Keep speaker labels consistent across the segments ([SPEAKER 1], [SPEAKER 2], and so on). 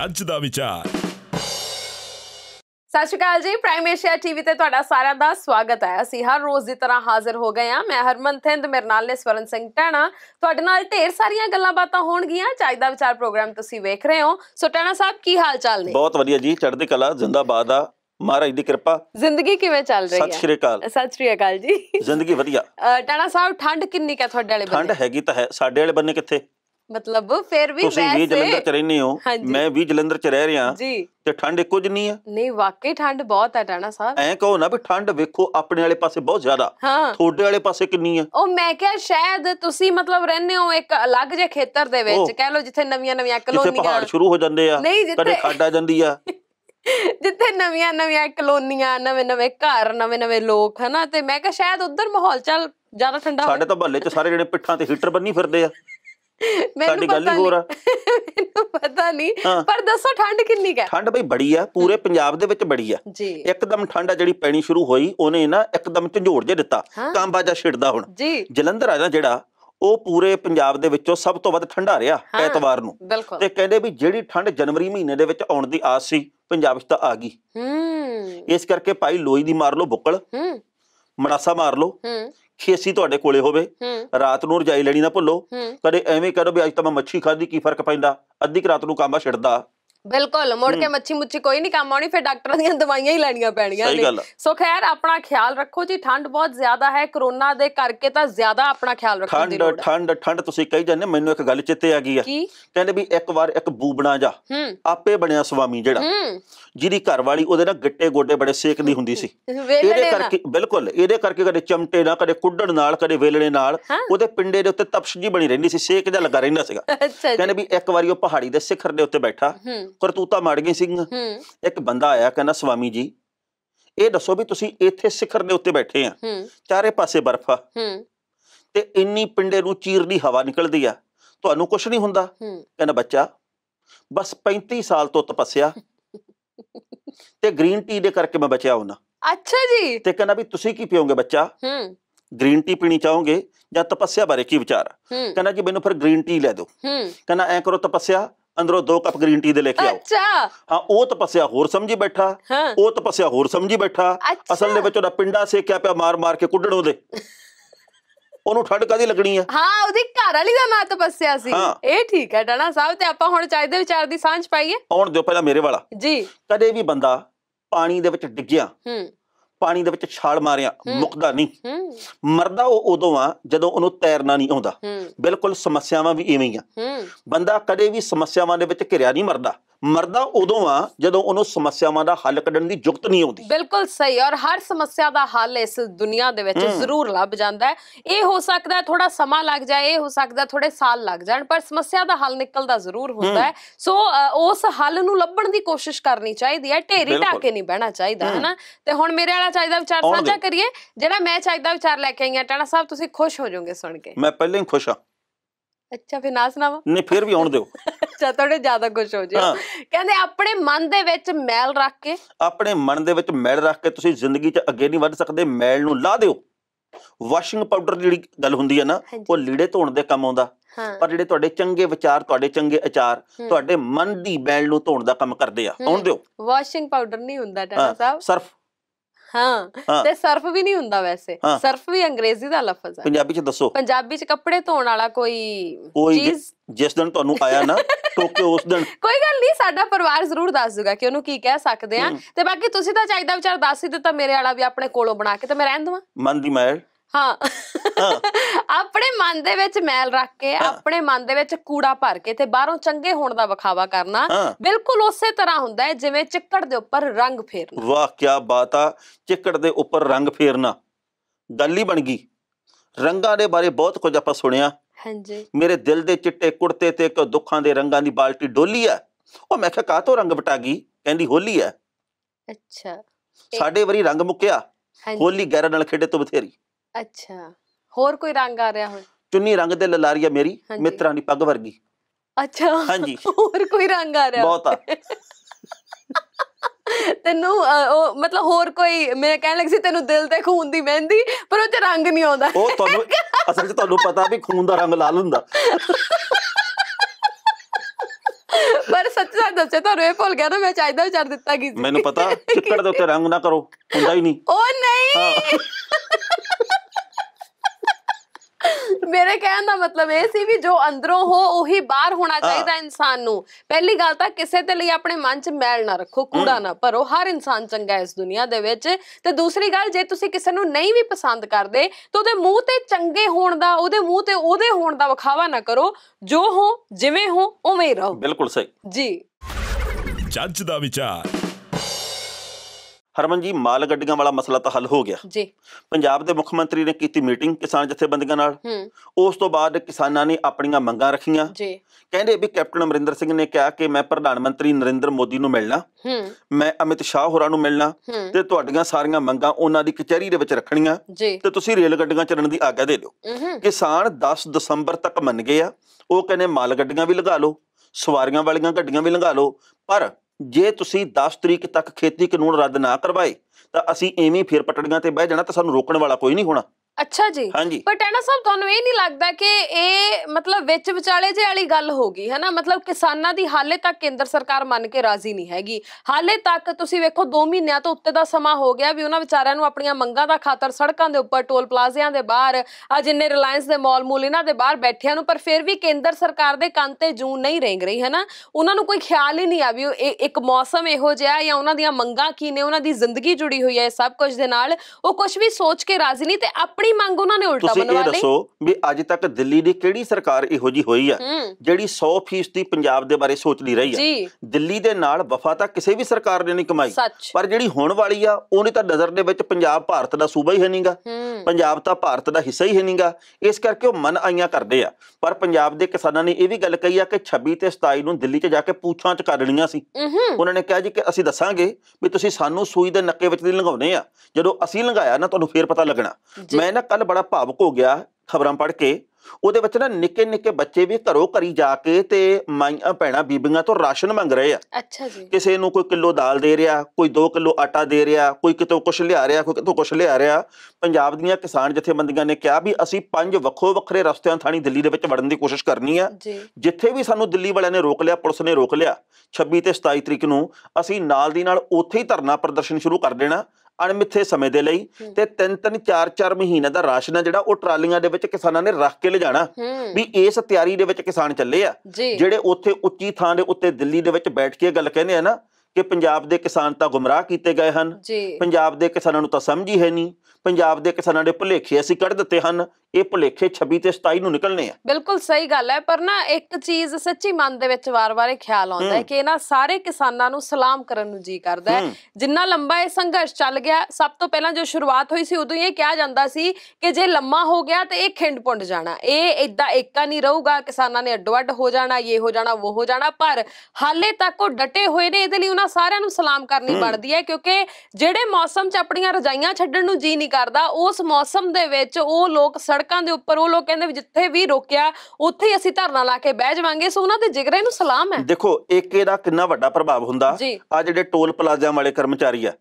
[SPEAKER 1] ਜੱਜ ਦਾ ਵਿਚਾਰ
[SPEAKER 2] ਸਤਿ ਸ਼੍ਰੀ ਅਕਾਲ ਜੀ ਪ੍ਰਾਈਮ ਏਸ਼ੀਆ ਟੀਵੀ ਤੇ ਤੁਹਾਡਾ ਸਾਰਿਆਂ ਦਾ ਸਵਾਗਤ ਹੈ ਅਸੀਂ ਹਰ ਰੋਜ਼ ਦੀ ਤਰ੍ਹਾਂ ਹਾਜ਼ਰ ਹੋ ਗਏ ਹਾਂ ਮੈਂ ਹਰਮਨ ਥਿੰਦ ਮੇਰੇ ਨਾਲ ਨੇ ਸਵਰਨ ਸਿੰਘ ਟਾਣਾ ਤੁਹਾਡੇ ਨਾਲ ਢੇਰ ਸਾਰੀਆਂ ਗੱਲਾਂ ਬਾਤਾਂ ਹੋਣਗੀਆਂ ਚਾਹੀਦਾ ਵਿਚਾਰ ਪ੍ਰੋਗਰਾਮ ਤੁਸੀਂ ਵੇਖ ਰਹੇ ਹੋ ਸੋ ਟਾਣਾ ਸਾਹਿਬ ਕੀ ਹਾਲ ਚਾਲ ਨੇ ਬਹੁਤ
[SPEAKER 1] ਵਧੀਆ ਜੀ ਚੜ੍ਹਦੀ ਕਲਾ ਜ਼ਿੰਦਾਬਾਦ ਆ ਮਹਾਰਾਜ ਦੀ ਕਿਰਪਾ
[SPEAKER 2] ਜ਼ਿੰਦਗੀ ਕਿਵੇਂ ਚੱਲ ਰਹੀ ਹੈ ਸਤਿ ਸ਼੍ਰੀ ਅਕਾਲ ਸਤਿ ਸ਼੍ਰੀ ਅਕਾਲ ਜੀ
[SPEAKER 1] ਜ਼ਿੰਦਗੀ ਵਧੀਆ
[SPEAKER 2] ਟਾਣਾ ਸਾਹਿਬ ਠੰਡ ਕਿੰਨੀ ਕਾ ਤੁਹਾਡੇ ਵਾਲੇ ਬੰਨੇ ਠੰਡ
[SPEAKER 1] ਹੈਗੀ ਤਾਂ ਹੈ ਸਾਡੇ ਵਾਲੇ ਬੰਨੇ ਕਿੱਥੇ
[SPEAKER 2] ਮਤਲਬ ਫਿਰ ਵੀ ਤੁਸੀਂ ਵੀ ਜਲੰਧਰ ਚ
[SPEAKER 1] ਰਹਿੰਦੇ ਹੋ ਮੈਂ ਵੀ ਜਲੰਧਰ ਚ ਰਹਿ ਰਿਹਾ ਜੀ ਤੇ ਠੰਡ ਕੁਝ ਨਹੀਂ ਆ
[SPEAKER 2] ਨਹੀਂ ਵਾਕਈ ਠੰਡ ਬਹੁਤ ਆ ਟਾਣਾ ਸਾਹਿਬ
[SPEAKER 1] ਐ ਕਹੋ ਨਾ ਵੀ ਠੰਡ ਵੇਖੋ ਆਪਣੇ ਵਾਲੇ ਪਾਸੇ ਬਹੁਤ ਜ਼ਿਆਦਾ ਤੁਹਾਡੇ ਵਾਲੇ ਪਾਸੇ ਕਿੰਨੀ ਆ
[SPEAKER 2] ਉਹ ਮੈਂ ਕਿਹਾ ਸ਼ਾਇਦ ਤੁਸੀਂ ਮਤਲਬ ਰਹਿੰਦੇ ਹੋ ਇੱਕ ਅਲੱਗ ਜਿਹੇ ਖੇਤਰ ਦੇ ਵਿੱਚ ਕਹਿ ਲਓ ਜਿੱਥੇ ਨਵੀਆਂ ਨਵੀਆਂ ਕਲੋਨੀਆਂ ਜਿੱਥੇ ਪਹਾੜ ਸ਼ੁਰੂ
[SPEAKER 1] ਹੋ ਜਾਂਦੇ ਆ ਕਦੇ ਖੱਡ ਆ ਜਾਂਦੀ ਆ
[SPEAKER 2] ਜਿੱਥੇ ਨਵੀਆਂ ਨਵੀਆਂ ਕਲੋਨੀਆਂ ਨਵੇਂ ਨਵੇਂ ਘਰ ਨਵੇਂ ਨਵੇਂ ਲੋਕ ਹਨਾ ਤੇ ਮੈਂ ਕਿਹਾ ਸ਼ਾਇਦ ਉਧਰ ਮਾਹੌਲ ਚੱਲ ਜ਼ਿਆਦਾ ਠੰਡਾ ਸਾਡੇ
[SPEAKER 1] ਤਾਂ ਭੱਲੇ 'ਚ ਸਾਰੇ ਜਿਹੜੇ ਪਿੱਠਾਂ ਤੇ ਹੀਟਰ ਬੰਨੀ ਫਿਰਦੇ ਆ
[SPEAKER 2] ਮੈਨੂੰ ਪਤਾ ਨਹੀਂ ਮੈਨੂੰ ਪਤਾ ਨਹੀਂ ਪਰ ਦੱਸੋ ਠੰਡ ਕਿੰਨੀ
[SPEAKER 1] ਹੈ ਠੰਡ ਬਈ ਬੜੀ ਆ ਪੂਰੇ ਪੰਜਾਬ ਦੇ ਵਿੱਚ ਬੜੀ ਆ ਜੀ ਇੱਕਦਮ ਠੰਡ ਆ ਜਿਹੜੀ ਪੈਣੀ ਸ਼ੁਰੂ ਹੋਈ ਉਹਨੇ ਨਾ ਇੱਕਦਮ ਝੰਜੋੜ ਜੇ ਦਿੱਤਾ ਜਾ ਛਿੜਦਾ ਹੁਣ ਜਲੰਧਰ ਆ ਜਿਹੜਾ ਉਹ ਪੂਰੇ ਪੰਜਾਬ ਦੇ ਵਿੱਚੋਂ ਸਭ ਤੋਂ ਵੱਧ ਠੰਡਾ ਰਿਹਾ ਐਤਵਾਰ ਨੂੰ ਤੇ ਕਹਿੰਦੇ ਵੀ ਜਿਹੜੀ ਠੰਡ ਜਨਵਰੀ ਮਹੀਨੇ ਦੇ ਵਿੱਚ ਆਉਣ ਦੀ ਆਸ ਸੀ ਪੰਜਾਬ 'ਚ ਤਾਂ ਆ ਗਈ ਹੂੰ ਇਸ ਕਰਕੇ ਭਾਈ ਲੋਈ ਦੀ ਮਾਰ ਲੋ ਬੁੱਕਲ ਹੂੰ ਮੜਾਸਾ ਮਾਰ ਲੋ ਹੂੰ ਖੇਸੀ ਤੁਹਾਡੇ ਕੋਲੇ ਹੋਵੇ ਰਾਤ ਨੂੰ ਰਜਾਈ ਲੈਣੀ ਨਾ ਭੁੱਲੋ ਕਦੇ ਐਵੇਂ ਕਰੋ ਵੀ ਅੱਜ ਤਾਂ ਮੈਂ ਮੱਛੀ ਖਾਧੀ ਕੀ ਫਰਕ ਪੈਂਦਾ ਅੱਧੀ ਰਾਤ ਨੂੰ ਕਾਂਬਾ ਛਿੜਦਾ
[SPEAKER 2] ਬਿਲਕੁਲ ਮੁੜ ਕੇ ਮੱਛੀ ਮੁੱਛੀ ਕੋਈ ਨਹੀਂ ਕੰਮ ਆਉਣੀ ਫਿਰ ਡਾਕਟਰਾਂ ਦੀਆਂ ਦਵਾਈਆਂ ਹੀ ਲੈਣੀਆਂ ਪੈਣੀਆਂ ਨੇ ਸੋ ਖੈਰ ਆਪਣਾ ਖਿਆਲ ਰੱਖੋ ਜੀ ਠੰਡ ਬਹੁਤ ਜ਼ਿਆਦਾ ਹੈ ਕਰੋਨਾ ਦੇ ਕਰਕੇ ਤਾਂ ਜ਼ਿਆਦਾ ਆਪਣਾ ਖਿਆਲ ਰੱਖਣ ਦੀ ਲੋੜ
[SPEAKER 1] ਠੰਡ ਠੰਡ ਤੁਸੀਂ ਕਹੀ ਜਾਂਦੇ ਮੈਨੂੰ ਇੱਕ ਗੱਲ ਚਿੱਤੇ ਆ ਗਈ ਆ ਕਹਿੰਦੇ ਵੀ ਇੱਕ ਵਾਰ ਇੱਕ ਬੂਬਣਾ ਜਾ ਆਪੇ ਬਣਿਆ ਸੁਆਮੀ ਜਿਹੜਾ ਜਿਹਦੀ ਘਰ ਵਾਲੀ ਉਹਦੇ ਨਾਲ ਗਿੱਟੇ ਗੋਡੇ ਬੜੇ ਸੇਕਦੀ ਹੁੰਦੀ ਸੀ ਇਹਦੇ ਕਰਕੇ ਬਿਲਕੁਲ ਇਹਦੇ ਕਰਕੇ ਕਦੇ ਚਮਟੇ ਨਾਲ ਕਦੇ ਕੁੱਡਣ ਨਾਲ ਕਦੇ ਵੇਲਣੇ ਨਾਲ ਉਹਦੇ ਪਿੰਡੇ ਦੇ ਉੱਤੇ ਤਪਸ਼ ਜੀ ਬਣੀ ਰਹਿੰਦੀ ਸੀ ਸੇਕ ਜਿਹਾ ਲੱਗਾ ਰਹਿੰਦਾ ਸੀਗਾ ਕਹਿੰਦੇ ਵੀ ਇੱਕ ਵਾਰੀ ਉਹ ਪਹਾੜੀ ਦੇ ਸਿਖਰ ਦੇ ਉੱਤੇ ਬੈਠਾ ਕਰਤੂਤਾ ਮਾੜੀਆਂ ਸਿੰਘ ਇੱਕ ਬੰਦਾ ਆਇਆ ਕਹਿੰਦਾ ਸਵਾਮੀ ਜੀ ਇਹ ਦੱਸੋ ਵੀ ਤੁਸੀਂ ਇੱਥੇ ਸਿਖਰ ਦੇ ਉੱਤੇ ਬੈਠੇ ਆ ਚਾਰੇ ਪਾਸੇ ਬਰਫ਼ ਆ ਤੇ ਇੰਨੀ ਪਿੰਡੇ ਨੂੰ ਚੀਰਦੀ ਹਵਾ ਨਿਕਲਦੀ ਆ ਤੁਹਾਨੂੰ ਕੁਝ ਨਹੀਂ ਹੁੰਦਾ ਕਹਿੰਦਾ ਬੱਚਾ ਬਸ 35 ਸਾਲ ਤੋਂ ਤਪੱਸਿਆ ਤੇ ਗ੍ਰੀਨ ਟੀ ਦੇ ਕਰਕੇ ਮੈਂ ਬਚਿਆ ਹੁਣਾ
[SPEAKER 2] ਅੱਛਾ ਜੀ
[SPEAKER 1] ਤੇ ਕਹਿੰਦਾ ਵੀ ਤੁਸੀਂ ਕੀ ਪੀਓਗੇ ਬੱਚਾ ਹੂੰ ਗ੍ਰੀਨ ਟੀ ਪੀਣੀ ਚਾਹੋਗੇ ਜਾਂ ਤਪੱਸਿਆ ਬਾਰੇ ਕੀ ਵਿਚਾਰ ਕਹਿੰਦਾ ਜੀ ਮੈਨੂੰ ਫਿਰ ਗ੍ਰੀਨ ਟੀ ਲੈ ਦਿਓ ਹੂੰ ਕਹਿੰਦਾ ਐ ਕਰੋ ਤਪੱਸਿਆ ਅੰਦਰੋਂ ਦੋ ਕੱਪ ਗ੍ਰੀਨ ਟੀ ਦੇ ਲੈ ਕੇ ਆਓ ਅੱਛਾ ਹਾਂ ਉਹ ਤਪੱਸਿਆ ਹੋਰ ਸਮਝੀ ਬੈਠਾ ਉਹ ਤਪੱਸਿਆ ਹੋਰ ਸਮਝੀ ਬੈਠਾ ਅਸਲ ਦੇ ਵਿੱਚ ਉਹਦਾ ਪਿੰਡਾ ਸੇਕਿਆ ਪਿਆ ਮਾਰ ਮਾਰ ਕੇ ਕੁੱਢਣ ਉਹਦੇ ਉਹਨੂੰ ਠੰਡ ਕਾਦੀ ਲੱਗਣੀ ਆ
[SPEAKER 2] ਹਾਂ ਉਹਦੀ ਘਰ ਵਾਲੀ ਦਾ ਨਾਂ ਤਪੱਸਿਆ ਸੀ ਇਹ ਠੀਕ ਹੈ ਡਾਣਾ ਸਾਹਿਬ ਤੇ ਆਪਾਂ ਹੁਣ ਚਾਹੀਦੇ ਵਿਚਾਰ ਦੀ ਸਾਂਝ ਪਾਈਏ
[SPEAKER 1] ਆਉਣ ਦਿਓ ਪਹਿਲਾਂ ਮੇਰੇ ਵਾਲਾ ਜੀ ਕਦੇ ਵੀ ਬੰਦਾ ਪਾਣੀ ਦੇ ਵਿੱਚ ਡਿੱਗਿਆ ਹੂੰ ਪਾਣੀ ਦੇ ਵਿੱਚ ਛਾਲ ਮਾਰਿਆ ਮੁਕਦਾ ਨਹੀਂ ਮਰਦਾ ਉਹ ਉਦੋਂ ਆ ਜਦੋਂ ਉਹਨੂੰ ਤੈਰਨਾ ਨਹੀਂ ਆਉਂਦਾ ਬਿਲਕੁਲ ਸਮੱਸਿਆਵਾਂ ਵੀ ਇਵੇਂ ਹੀ ਆ ਬੰਦਾ ਕਦੇ ਵੀ ਸਮੱਸਿਆਵਾਂ ਦੇ ਵਿੱਚ ਘਿਰਿਆ ਨਹੀਂ ਮਰਦਾ ਮਰਦਾ ਉਦੋਂ ਆ ਜਦੋਂ ਉਹਨੂੰ ਸਮੱਸਿਆਵਾਂ ਦਾ ਹੱਲ ਕੱਢਣ ਦੀ ਜੁਗਤ ਨਹੀਂ ਆਉਂਦੀ
[SPEAKER 2] ਬਿਲਕੁਲ ਸਹੀ ਔਰ ਹਰ ਸਮੱਸਿਆ ਦਾ ਹੱਲ ਇਸ ਦੁਨੀਆ ਦੇ ਵਿੱਚ ਜ਼ਰੂਰ ਲੱਭ ਜਾਂਦਾ ਹੈ ਇਹ ਹੋ ਸਕਦਾ ਥੋੜਾ ਸਮਾਂ ਲੱਗ ਜਾਏ ਇਹ ਹੋ ਸਕਦਾ ਥੋੜੇ ਸਾਲ ਲੱਗ ਜਾਣ ਪਰ ਸਮੱਸਿਆ ਦਾ ਹੱਲ ਨਿਕਲਦਾ ਜ਼ਰੂਰ ਹੁੰਦਾ ਹੈ ਸੋ ਉਸ ਹੱਲ ਨੂੰ ਲੱਭਣ ਦੀ ਕੋਸ਼ਿਸ਼ ਕਰਨੀ ਚਾਹੀਦੀ ਹੈ ਢੇਰੀ ਢਾਕੇ ਨਹੀਂ ਬਹਿਣਾ ਚਾਹੀਦਾ ਹੈ ਨਾ ਤੇ ਹੁਣ ਮੇਰੇ ਵਾਲਾ ਚਾਹੀਦਾ ਵਿਚਾਰ ਸਾਂਝਾ ਕਰੀਏ ਜਿਹੜਾ ਮੈਂ ਚਾਹੀਦਾ ਵਿਚਾਰ ਲੈ ਕੇ ਆਈ ਹਾਂ ਟਾਣਾ ਸਾਹਿਬ ਤੁਸੀਂ ਖੁਸ਼ ਹੋ ਜਾਓਗੇ ਸੁਣ ਕੇ
[SPEAKER 1] ਮੈਂ ਪਹਿਲਾਂ ਹੀ ਖੁਸ਼ ਹਾਂ
[SPEAKER 2] ਅੱਛਾ ਫਿਰ ਨਾ ਸੁਣਾਵਾ
[SPEAKER 1] ਨਹੀਂ ਫਿਰ ਵੀ ਆਉਣ ਦਿਓ
[SPEAKER 2] ਅੱਛਾ ਤੁਹਾਡੇ ਜ਼ਿਆਦਾ ਖੁਸ਼ ਹੋ ਜਿਓ ਕਹਿੰਦੇ ਆਪਣੇ ਮਨ ਦੇ ਵਿੱਚ ਮੈਲ ਰੱਖ ਕੇ
[SPEAKER 1] ਆਪਣੇ ਮਨ ਦੇ ਵਿੱਚ ਮੈਲ ਰੱਖ ਕੇ ਤੁਸੀਂ ਜ਼ਿੰਦਗੀ 'ਚ ਅੱਗੇ ਨਹੀਂ ਵੱਧ ਸਕਦੇ ਮੈਲ ਨੂੰ ਲਾ ਦਿਓ ਵਾਸ਼ਿੰਗ ਪਾਊਡਰ ਜਿਹੜੀ ਗੱਲ ਹੁੰਦੀ ਹੈ ਨਾ ਉਹ ਲੀੜੇ ਧੋਣ ਦੇ ਕੰਮ ਆਉਂਦਾ ਪਰ ਜਿਹੜੇ ਤੁਹਾਡੇ ਚੰਗੇ ਵਿਚਾਰ ਤੁਹਾਡੇ ਚੰਗੇ ਆਚਾਰ ਤੁਹਾਡੇ ਮਨ ਦੀ ਮੈਲ ਨੂੰ ਧੋਣ ਦਾ ਕੰਮ ਕਰਦੇ ਆ ਆਉਣ ਦਿਓ
[SPEAKER 2] ਵਾਸ਼ਿੰਗ ਪਾਊਡਰ ਨਹੀਂ ਹੁੰਦਾ ਟਾਟਾ ਸਾਹਿਬ ਸਿਰਫ ਹਾਂ ਤੇ ਸਰਫ ਵੀ ਨਹੀਂ ਹੁੰਦਾ ਵੈਸੇ ਸਰਫ ਵੀ ਅੰਗਰੇਜ਼ੀ ਦਾ ਲਫ਼ਜ਼ ਹੈ ਪੰਜਾਬੀ ਚ ਦੱਸੋ ਪੰਜਾਬੀ ਚ ਕੱਪੜੇ ਧੋਣ ਵਾਲਾ ਕੋਈ
[SPEAKER 1] ਚੀਜ਼ ਜਿਸ ਦਿਨ ਤੁਹਾਨੂੰ ਆਇਆ ਨਾ ਟੋਕੇ ਉਸ ਦਿਨ
[SPEAKER 2] ਕੋਈ ਗੱਲ ਨਹੀਂ ਸਾਡਾ ਪਰਿਵਾਰ ਜ਼ਰੂਰ ਦੱਸ ਦੂਗਾ ਕਿ ਉਹਨੂੰ ਕੀ ਕਹਿ ਸਕਦੇ ਆ ਤੇ ਬਾਕੀ ਤੁਸੀਂ ਤਾਂ ਚਾਹੀਦਾ ਵਿਚਾਰ ਦੱਸ ਹੀ ਦਿੱਤਾ ਮੇਰੇ ਵਾਲਾ ਵੀ ਆਪਣੇ ਕੋਲੋਂ ਬਣਾ ਕੇ ਤੇ ਮੈਂ ਰਹਿਣ ਦਵਾਂ ਮਨ ਦੀ ਮਾਇਰ ਹਾਂ ਆਪਣੇ ਮਨ ਦੇ ਵਿੱਚ ਮੈਲ ਰੱਖ ਕੇ ਆਪਣੇ ਮਨ ਦੇ ਵਿੱਚ ਕੂੜਾ ਭਰ ਕੇ ਤੇ ਬਾਹਰੋਂ ਚੰਗੇ ਹੋਣ ਦਾ ਵਿਖਾਵਾ ਕਰਨਾ ਬਿਲਕੁਲ ਉਸੇ ਤਰ੍ਹਾਂ ਹੁੰਦਾ ਹੈ ਜਿਵੇਂ ਚਿੱਕੜ ਦੇ ਉੱਪਰ ਰੰਗ ਫੇਰਨਾ
[SPEAKER 1] ਵਾਹ ਕੀ ਬਾਤ ਆ ਚਿੱਕੜ ਦੇ ਉੱਪਰ ਰੰਗ ਫੇਰਨਾ ਗੱਲ ਹੀ ਬਣ ਗਈ ਰੰਗਾਂ ਦੇ ਬਾਰੇ ਬਹੁਤ ਕੁਝ ਆਪਾਂ ਸੁਣਿਆ ਹਾਂਜੀ ਮੇਰੇ ਦਿਲ ਦੇ ਚਿੱਟੇ ਕੁੜਤੇ ਤੇ ਇੱਕ ਦੁੱਖਾਂ ਦੇ ਰੰਗਾਂ ਦੀ ਬਾਲਟੀ ਡੋਲੀ ਆ ਉਹ ਮੈਂ ਕਿਹਾ ਕਾਹ ਤੋਂ ਰੰਗ ਬਟਾ ਗਈ ਕਹਿੰਦੀ ਹੋਲੀ ਆ ਅੱਛਾ ਸਾਡੇ ਵਾਰੀ ਰੰਗ ਮੁੱਕਿਆ ਹੋਲੀ ਗੈਰ ਨਾਲ ਖੇਡੇ ਤੋਂ ਬਥੇਰੀ
[SPEAKER 2] ਅੱਛਾ ਹੋਰ ਕੋਈ ਰੰਗ ਆ ਰਿਹਾ ਹੋਵੇ
[SPEAKER 1] ਚੁੰਨੀ ਰੰਗ ਦੇ ਲਲਾਰੀਆ ਮੇਰੀ ਮਿੱਤਰਾਂ ਦੀ ਪੱਗ ਵਰਗੀ
[SPEAKER 2] ਅੱਛਾ ਹਾਂਜੀ। ਹੋਰ ਕੋਈ ਰੰਗ ਆ ਰਿਹਾ ਬਹੁਤ ਆ। ਤੈਨੂੰ ਉਹ ਮਤਲਬ ਹੋਰ ਕੋਈ ਮੈਂ ਕਹਿਣ ਲੱਗ ਸੀ ਤੈਨੂੰ ਦਿਲ ਤੇ ਖੂਨ ਦੀ ਮਹਿੰਦੀ ਪਰ ਉਹ ਚ ਰੰਗ ਨਹੀਂ ਆਉਂਦਾ ਉਹ
[SPEAKER 1] ਤੁਹਾਨੂੰ ਅਸਲ 'ਚ ਤੁਹਾਨੂੰ ਪਤਾ ਵੀ ਖੂਨ ਦਾ ਰੰਗ ਲਾਲ ਹੁੰਦਾ
[SPEAKER 2] ਪਰ ਸੱਚ ਸੱਚ ਦੱਸੇ ਤੁਹਾਨੂੰ ਇਹ ਭੁੱਲ ਗਿਆ ਨਾ ਮੈਂ ਚਾਹੀਦਾ ਵਿਚਾਰ ਦਿੱਤਾ ਕੀ ਮੈਨੂੰ ਪਤਾ ਚਿੱਕੜ ਦੇ ਉੱਤੇ
[SPEAKER 1] ਰੰਗ ਨਾ ਕਰੋ ਹੁੰਦਾ ਹੀ ਨਹੀਂ
[SPEAKER 2] ਉਹ ਨਹੀਂ ਮੇਰੇ ਕਹਿਣ ਦਾ ਮਤਲਬ ਇਹ ਸੀ ਵੀ ਜੋ ਅੰਦਰੋਂ ਹੋ ਉਹੀ ਬਾਹਰ ਹੋਣਾ ਚਾਹੀਦਾ ਇਨਸਾਨ ਨੂੰ ਪਹਿਲੀ ਗੱਲ ਤਾਂ ਕਿਸੇ ਤੇ ਲਈ ਆਪਣੇ ਮਨ 'ਚ ਮੈਲ ਨਾ ਰੱਖੋ ਕੂੜਾ ਨਾ ਭਰੋ ਹਰ ਇਨਸਾਨ ਚੰਗਾ ਇਸ ਦੁਨੀਆ ਦੇ ਵਿੱਚ ਤੇ ਦੂਸਰੀ ਗੱਲ ਜੇ ਤੁਸੀਂ ਕਿਸੇ ਨੂੰ ਨਹੀਂ ਵੀ ਪਸੰਦ ਕਰਦੇ ਤਾਂ ਉਹਦੇ ਮੂੰਹ ਤੇ ਚੰਗੇ ਹੋਣ ਦਾ ਉਹਦੇ ਮੂੰਹ ਤੇ ਉਹਦੇ ਹੋਣ ਦਾ ਵਿਖਾਵਾ ਨਾ ਕਰੋ ਜੋ ਹੋ ਜਿਵੇਂ ਹੋ ਉਵੇਂ ਰਹੋ ਬਿਲਕੁਲ ਸਹੀ ਜੀ
[SPEAKER 1] ਜੱਜ ਦਾ ਵਿਚਾਰ ਹਰਮਨ ਜੀ ਮਾਲ ਗੱਡੀਆਂ ਵਾਲਾ ਮਸਲਾ ਤਾਂ ਹੱਲ ਹੋ ਗਿਆ ਜੀ ਪੰਜਾਬ ਦੇ ਮੁੱਖ ਮੰਤਰੀ ਨੇ ਕੀਤੀ ਮੀਟਿੰਗ ਕਿਸਾਨ ਜਥੇਬੰਦੀਆਂ ਨਾਲ ਹੂੰ ਉਸ ਤੋਂ ਬਾਅਦ ਕਿਸਾਨਾਂ ਨੇ ਆਪਣੀਆਂ ਮੰਗਾਂ ਰੱਖੀਆਂ ਜੀ ਕਹਿੰਦੇ ਵੀ ਕੈਪਟਨ ਅਮਰਿੰਦਰ ਸਿੰਘ ਨੇ ਕਿਹਾ ਕਿ ਮੈਂ ਪ੍ਰਧਾਨ ਮੰਤਰੀ ਨਰਿੰਦਰ ਮੋਦੀ ਨੂੰ ਮਿਲਣਾ ਹੂੰ ਮੈਂ ਅਮਿਤ ਸ਼ਾਹ ਹੋਰਾਂ ਨੂੰ ਮਿਲਣਾ ਤੇ ਤੁਹਾਡੀਆਂ ਸਾਰੀਆਂ ਮੰਗਾਂ ਉਹਨਾਂ ਦੀ ਕਚਹਿਰੀ ਦੇ ਵਿੱਚ ਰੱਖਣੀਆਂ ਤੇ ਤੁਸੀਂ ਰੇਲ ਗੱਡੀਆਂ ਚੱਲਣ ਦੀ ਆਗਿਆ ਦੇ ਦਿਓ ਕਿਸਾਨ 10 ਦਸੰਬਰ ਤੱਕ ਮੰਨ ਗਏ ਆ ਉਹ ਕਹਿੰਦੇ ਮਾਲ ਗੱਡੀਆਂ ਵੀ ਲਗਾ ਲਓ ਸਵਾਰੀਆਂ ਵਾਲੀਆਂ ਗੱਡੀਆਂ ਵੀ ਲਗਾ ਲਓ ਪਰ ਜੇ ਤੁਸੀਂ 10 ਤਰੀਕ ਤੱਕ ਖੇਤੀ ਕਾਨੂੰਨ ਰੱਦ ਨਾ ਕਰਵਾਏ ਤਾਂ ਅਸੀਂ ਐਵੇਂ ਫੇਰ ਪਟੜੀਆਂ ਤੇ ਬਹਿ ਜਾਣਾ ਤਾਂ ਸਾਨੂੰ ਰੋਕਣ ਵਾਲਾ ਕੋਈ ਨਹੀਂ ਹੋਣਾ
[SPEAKER 2] ਅੱਛਾ ਜੀ ਹਾਂਜੀ ਪਰ ਟੈਨਾ ਸਾਹਿਬ ਤੁਹਾਨੂੰ ਇਹ ਨਹੀਂ ਲੱਗਦਾ ਕਿ ਇਹ ਮਤਲਬ ਵਿੱਚ ਵਿਚਾਲੇ ਜੇ ਵਾਲੀ ਗੱਲ ਹੋ ਗਈ ਹੈਨਾ ਮਤਲਬ ਕਿਸਾਨਾਂ ਦੀ ਹਾਲੇ ਤੱਕ ਕੇਂਦਰ ਸਰਕਾਰ ਮੰਨ ਕੇ ਰਾਜ਼ੀ ਨਹੀਂ ਹੈਗੀ ਹਾਲੇ ਤੱਕ ਤੁਸੀਂ ਵੇਖੋ 2 ਮਹੀਨਿਆਂ ਤੋਂ ਉੱਤੇ ਦਾ ਸਮਾਂ ਹੋ ਗਿਆ ਵੀ ਉਹਨਾਂ ਵਿਚਾਰਿਆਂ ਨੂੰ ਆਪਣੀਆਂ ਮੰਗਾਂ ਦਾ ਖਾਤਰ ਸੜਕਾਂ ਦੇ ਉੱਪਰ ਟੋਲ ਪਲਾਜ਼ਿਆਂ ਦੇ ਬਾਹਰ ਆ ਜਿੰਨੇ ਰਿਲਾਇੰਸ ਦੇ ਮਾਲ ਮੂਲ ਇਹਨਾਂ ਦੇ ਬਾਹਰ ਬੈਠਿਆਂ ਨੂੰ ਪਰ ਫਿਰ ਵੀ ਕੇਂਦਰ ਸਰਕਾਰ ਦੇ ਕੰਨ ਤੇ ਜੂਨ ਨਹੀਂ ਰੇਂਗ ਰਹੀ ਹੈਨਾ ਉਹਨਾਂ ਨੂੰ ਕੋਈ ਖਿਆਲ ਹੀ ਨਹੀਂ ਆ ਵੀ ਇਹ ਇੱਕ ਮੌਸਮ ਇਹੋ ਜਿਹਾ ਜਾਂ ਉਹਨਾਂ ਦੀਆਂ ਮੰਗਾਂ ਕੀ ਨੇ ਉਹਨਾਂ ਦੀ ਜ਼ਿੰਦਗੀ ਜੁੜੀ ਹੋਈ ਹੈ ਸਭ ਕੁਝ ਦੇ ਨਾਲ ਉਹ ਕੁਝ ਵੀ ਸੋਚ ਕੇ ਰਾਜ਼ੀ ਨਹੀਂ ਤੇ ਆਪਣੀ ਮੰਗ ਉਹਨਾਂ ਨੇ ਉਲਟਾ ਬਣਵਾ ਲਈ ਤੁਸੀਂ ਇਹ ਦੱਸੋ
[SPEAKER 1] ਵੀ ਅੱਜ ਤੱਕ ਦਿੱਲੀ ਦੀ ਕਿਹੜੀ ਸਰਕਾਰ ਇਹੋ ਜੀ ਹੋਈ ਆ ਜਿਹੜੀ 100% ਪੰਜਾਬ ਦੇ ਬਾਰੇ ਸੋਚ ਲਈ ਰਹੀ ਆ ਦਿੱਲੀ ਦੇ ਨਾਲ ਵਫਾ ਤਾਂ ਕਿਸੇ ਵੀ ਸਰਕਾਰ ਨੇ ਨਹੀਂ ਕਮਾਈ ਪਰ ਜਿਹੜੀ ਹੁਣ ਵਾਲੀ ਆ ਉਹਨੇ ਤਾਂ ਨਜ਼ਰ ਦੇ ਵਿੱਚ ਪੰਜਾਬ ਭਾਰਤ ਦਾ ਸੂਬਾ ਹੀ ਹੈ ਨਹੀਂਗਾ ਪੰਜਾਬ ਤਾਂ ਭਾਰਤ ਦਾ ਹਿੱਸਾ ਹੀ ਹੈ ਨਹੀਂਗਾ ਇਸ ਕਰਕੇ ਉਹ ਮਨ ਆਈਆਂ ਕਰਦੇ ਆ ਪਰ ਪੰਜਾਬ ਦੇ ਕਿਸਾਨਾਂ ਨੇ ਇਹ ਵੀ ਗੱਲ ਕਹੀ ਆ ਕਿ 26 ਤੇ 27 ਨੂੰ ਦਿੱਲੀ 'ਚ ਜਾ ਕੇ ਪੂਛਾਂ ਚ ਕਰੜੀਆਂ ਸੀ ਉਹਨਾਂ ਨੇ ਕਿਹਾ ਜੀ ਕਿ ਅਸੀਂ ਦੱਸਾਂਗੇ ਵੀ ਤੁਸੀਂ ਸਾਨੂੰ ਸੂਈ ਦੇ ਨੱਕੇ ਵਿੱਚ ਦੀ ਲੰਘਾਉਨੇ ਆ ਜਦੋਂ ਅਸੀਂ ਲੰਘਾਇਆ ਨਾ ਤੁਹਾਨੂੰ ਫੇਰ ਪਤਾ ਲੱਗਣਾ ਮੈਂ ਮੈਂ ਨਾ ਕੱਲ ਬੜਾ ਭਾਵਕ ਹੋ ਗਿਆ ਖਬਰਾਂ ਪੜ੍ਹ ਕੇ ਉਹਦੇ ਵਿੱਚ ਨਾ ਨਿੱਕੇ ਨਿੱਕੇ ਬੱਚੇ ਵੀ ਘਰੋਂ ਘਰੀ ਜਾ ਕੇ ਤੇ ਮਾਈਆਂ ਭੈਣਾਂ ਬੀਬੀਆਂ ਤੋਂ ਰਾਸ਼ਨ ਮੰਗ ਰਹੇ ਆ ਅੱਛਾ ਜੀ ਕਿਸੇ ਨੂੰ ਕੋਈ ਕਿਲੋ ਦਾਲ ਦੇ ਰਿਹਾ ਕੋਈ 2 ਕਿਲੋ ਆਟਾ ਦੇ ਰਿਹਾ ਕੋਈ ਕਿਤੋਂ ਕੁਛ ਲਿਆ ਰਿਹਾ ਕੋਈ ਕਿਤੋਂ ਕੁਛ ਲਿਆ ਰਿਹਾ ਪੰਜਾਬ ਦੀਆਂ ਕਿਸਾਨ ਜਥੇਬੰਦੀਆਂ ਨੇ ਕਿਹਾ ਵੀ ਅਸੀਂ ਪੰਜ ਵੱਖੋ ਵੱਖਰੇ ਰਸਤਿਆਂ ਥਾਣੀ ਦਿੱਲੀ ਦੇ ਵਿੱਚ ਵੜਨ ਦੀ ਕੋਸ਼ਿਸ਼ ਕਰਨੀ ਆ ਜਿੱਥੇ ਵੀ ਸਾਨੂੰ ਦਿੱਲੀ ਵਾਲਿਆਂ ਨੇ ਰੋਕ ਲਿਆ ਪੁਲਿਸ ਨੇ ਰੋਕ ਲਿਆ 26 ਤੇ 27 ਤਰੀਕ ਨੂੰ ਅਸੀਂ ਨਾਲ ਦੀ ਨਾਲ ਉੱਥੇ ਹੀ ਧਰਨਾ ਪ੍ਰਦਰਸ਼ਨ ਸ਼ੁਰੂ ਕਰ ਦੇਣਾ ਅਣਮਿੱਥੇ ਸਮੇਂ ਦੇ ਲਈ ਤੇ ਤਿੰਨ ਤਿੰਨ ਚਾਰ ਚਾਰ ਮਹੀਨੇ ਦਾ ਰਾਸ਼ਨ ਆ ਜਿਹੜਾ ਉਹ ਟਰਾਲੀਆਂ ਦੇ ਵਿੱਚ ਕਿਸਾਨਾਂ ਨੇ ਰੱਖ ਕੇ ਲਿਜਾਣਾ ਵੀ ਇਸ ਤਿਆਰੀ ਦੇ ਵਿੱਚ ਕਿਸਾਨ ਚੱਲੇ ਆ ਜਿਹੜੇ ਉੱਥੇ ਉੱਚੀ ਥਾਂ ਦੇ ਉੱਤੇ ਦਿੱਲੀ ਦੇ ਵਿੱਚ ਬੈਠ ਕੇ ਗੱਲ ਕਹਿੰਦੇ ਆ ਨਾ ਕਿ ਪੰਜਾਬ ਦੇ ਕਿਸਾਨ ਤਾਂ ਗੁੰਮਰਾਹ ਕੀਤੇ ਗਏ ਹਨ ਪੰਜਾਬ ਦੇ ਕਿਸਾਨਾਂ ਨੂੰ ਤਾਂ ਸਮਝ ਹੀ ਹੈ ਨਹੀਂ ਪੰਜਾਬ ਦੇ ਕਿਸਾਨਾਂ ਦੇ ਭੁਲੇਖੇ ਅਸੀਂ ਕੱਢ ਦਿੱਤੇ ਹਨ ਇਹ ਭੁਲੇਖੇ 26 ਤੇ 27 ਨੂੰ ਨਿਕਲਨੇ ਆ
[SPEAKER 2] ਬਿਲਕੁਲ ਸਹੀ ਗੱਲ ਹੈ ਪਰ ਨਾ ਇੱਕ ਚੀਜ਼ ਸੱਚੀ ਮਨ ਦੇ ਵਿੱਚ ਵਾਰ ਵਾਰੇ ਖਿਆਲ ਆਉਂਦਾ ਹੈ ਕਿ ਇਹਨਾਂ ਸਾਰੇ ਕਿਸਾਨਾਂ ਨੂੰ ਸਲਾਮ ਕਰਨ ਨੂੰ ਜੀ ਕਰਦਾ ਹੈ ਜਿੰਨਾ ਲੰਬਾ ਇਹ ਸੰਘਰਸ਼ ਚੱਲ ਗਿਆ ਸਭ ਤੋਂ ਪਹਿਲਾਂ ਜੋ ਸ਼ੁਰੂਆਤ ਹੋਈ ਸੀ ਉਦੋਂ ਇਹ ਕਿਹਾ ਜਾਂਦਾ ਸੀ ਕਿ ਜੇ ਲੰਮਾ ਹੋ ਗਿਆ ਤੇ ਇਹ ਖਿੰਡ ਪੁੰਡ ਜਾਣਾ ਇਹ ਇਦਾਂ ਇੱਕਾ ਨਹੀਂ ਰਹੂਗਾ ਕਿਸਾਨਾਂ ਨੇ ਅੱਡੋ ਅੱਡ ਹੋ ਜਾਣਾ ਇਹ ਹੋ ਜਾਣਾ ਉਹ ਹੋ ਜਾਣਾ ਪਰ ਹਾਲੇ ਤੱਕ ਉਹ ਡਟੇ ਹੋਏ ਨੇ ਇਹਦੇ ਲਈ ਉਹਨਾਂ ਸਾਰਿਆਂ ਨੂੰ ਸਲਾਮ ਕਰਨੀ ਪੜਦੀ ਹੈ ਕਿਉਂਕਿ ਜਿਹੜੇ ਮੌਸਮ 'ਚ ਆਪਣੀਆਂ ਰਜਾਈਆਂ ਛੱਡਣ ਨੂੰ ਜੀ ਨਹੀਂ ਕਰਦਾ ਉਸ ਮੌਸਮ ਦੇ ਵਿੱਚ ਉਹ ਲੋਕ ਸੜਕਾਂ ਦੇ ਉੱਪਰ ਉਹ ਲੋਕ ਕਹਿੰਦੇ ਵੀ ਜਿੱਥੇ ਵੀ ਰੋਕਿਆ ਉੱਥੇ ਹੀ ਅਸੀਂ ਧਰਨਾ ਲਾ ਕੇ ਬਹਿ ਜਾਵਾਂਗੇ ਸੋ ਉਹਨਾਂ ਦੇ ਜਿਗਰੇ ਨੂੰ ਸਲਾਮ ਹੈ
[SPEAKER 1] ਦੇਖੋ ਏਕੇ ਦਾ ਕਿੰਨਾ ਵੱਡਾ ਪ੍ਰਭਾਵ ਹੁੰਦਾ ਆ ਜਿਹੜੇ ਟੋਲ ਪਲਾਜ਼ਾ ਵਾਲੇ ਕਰਮਚਾਰੀ ਆ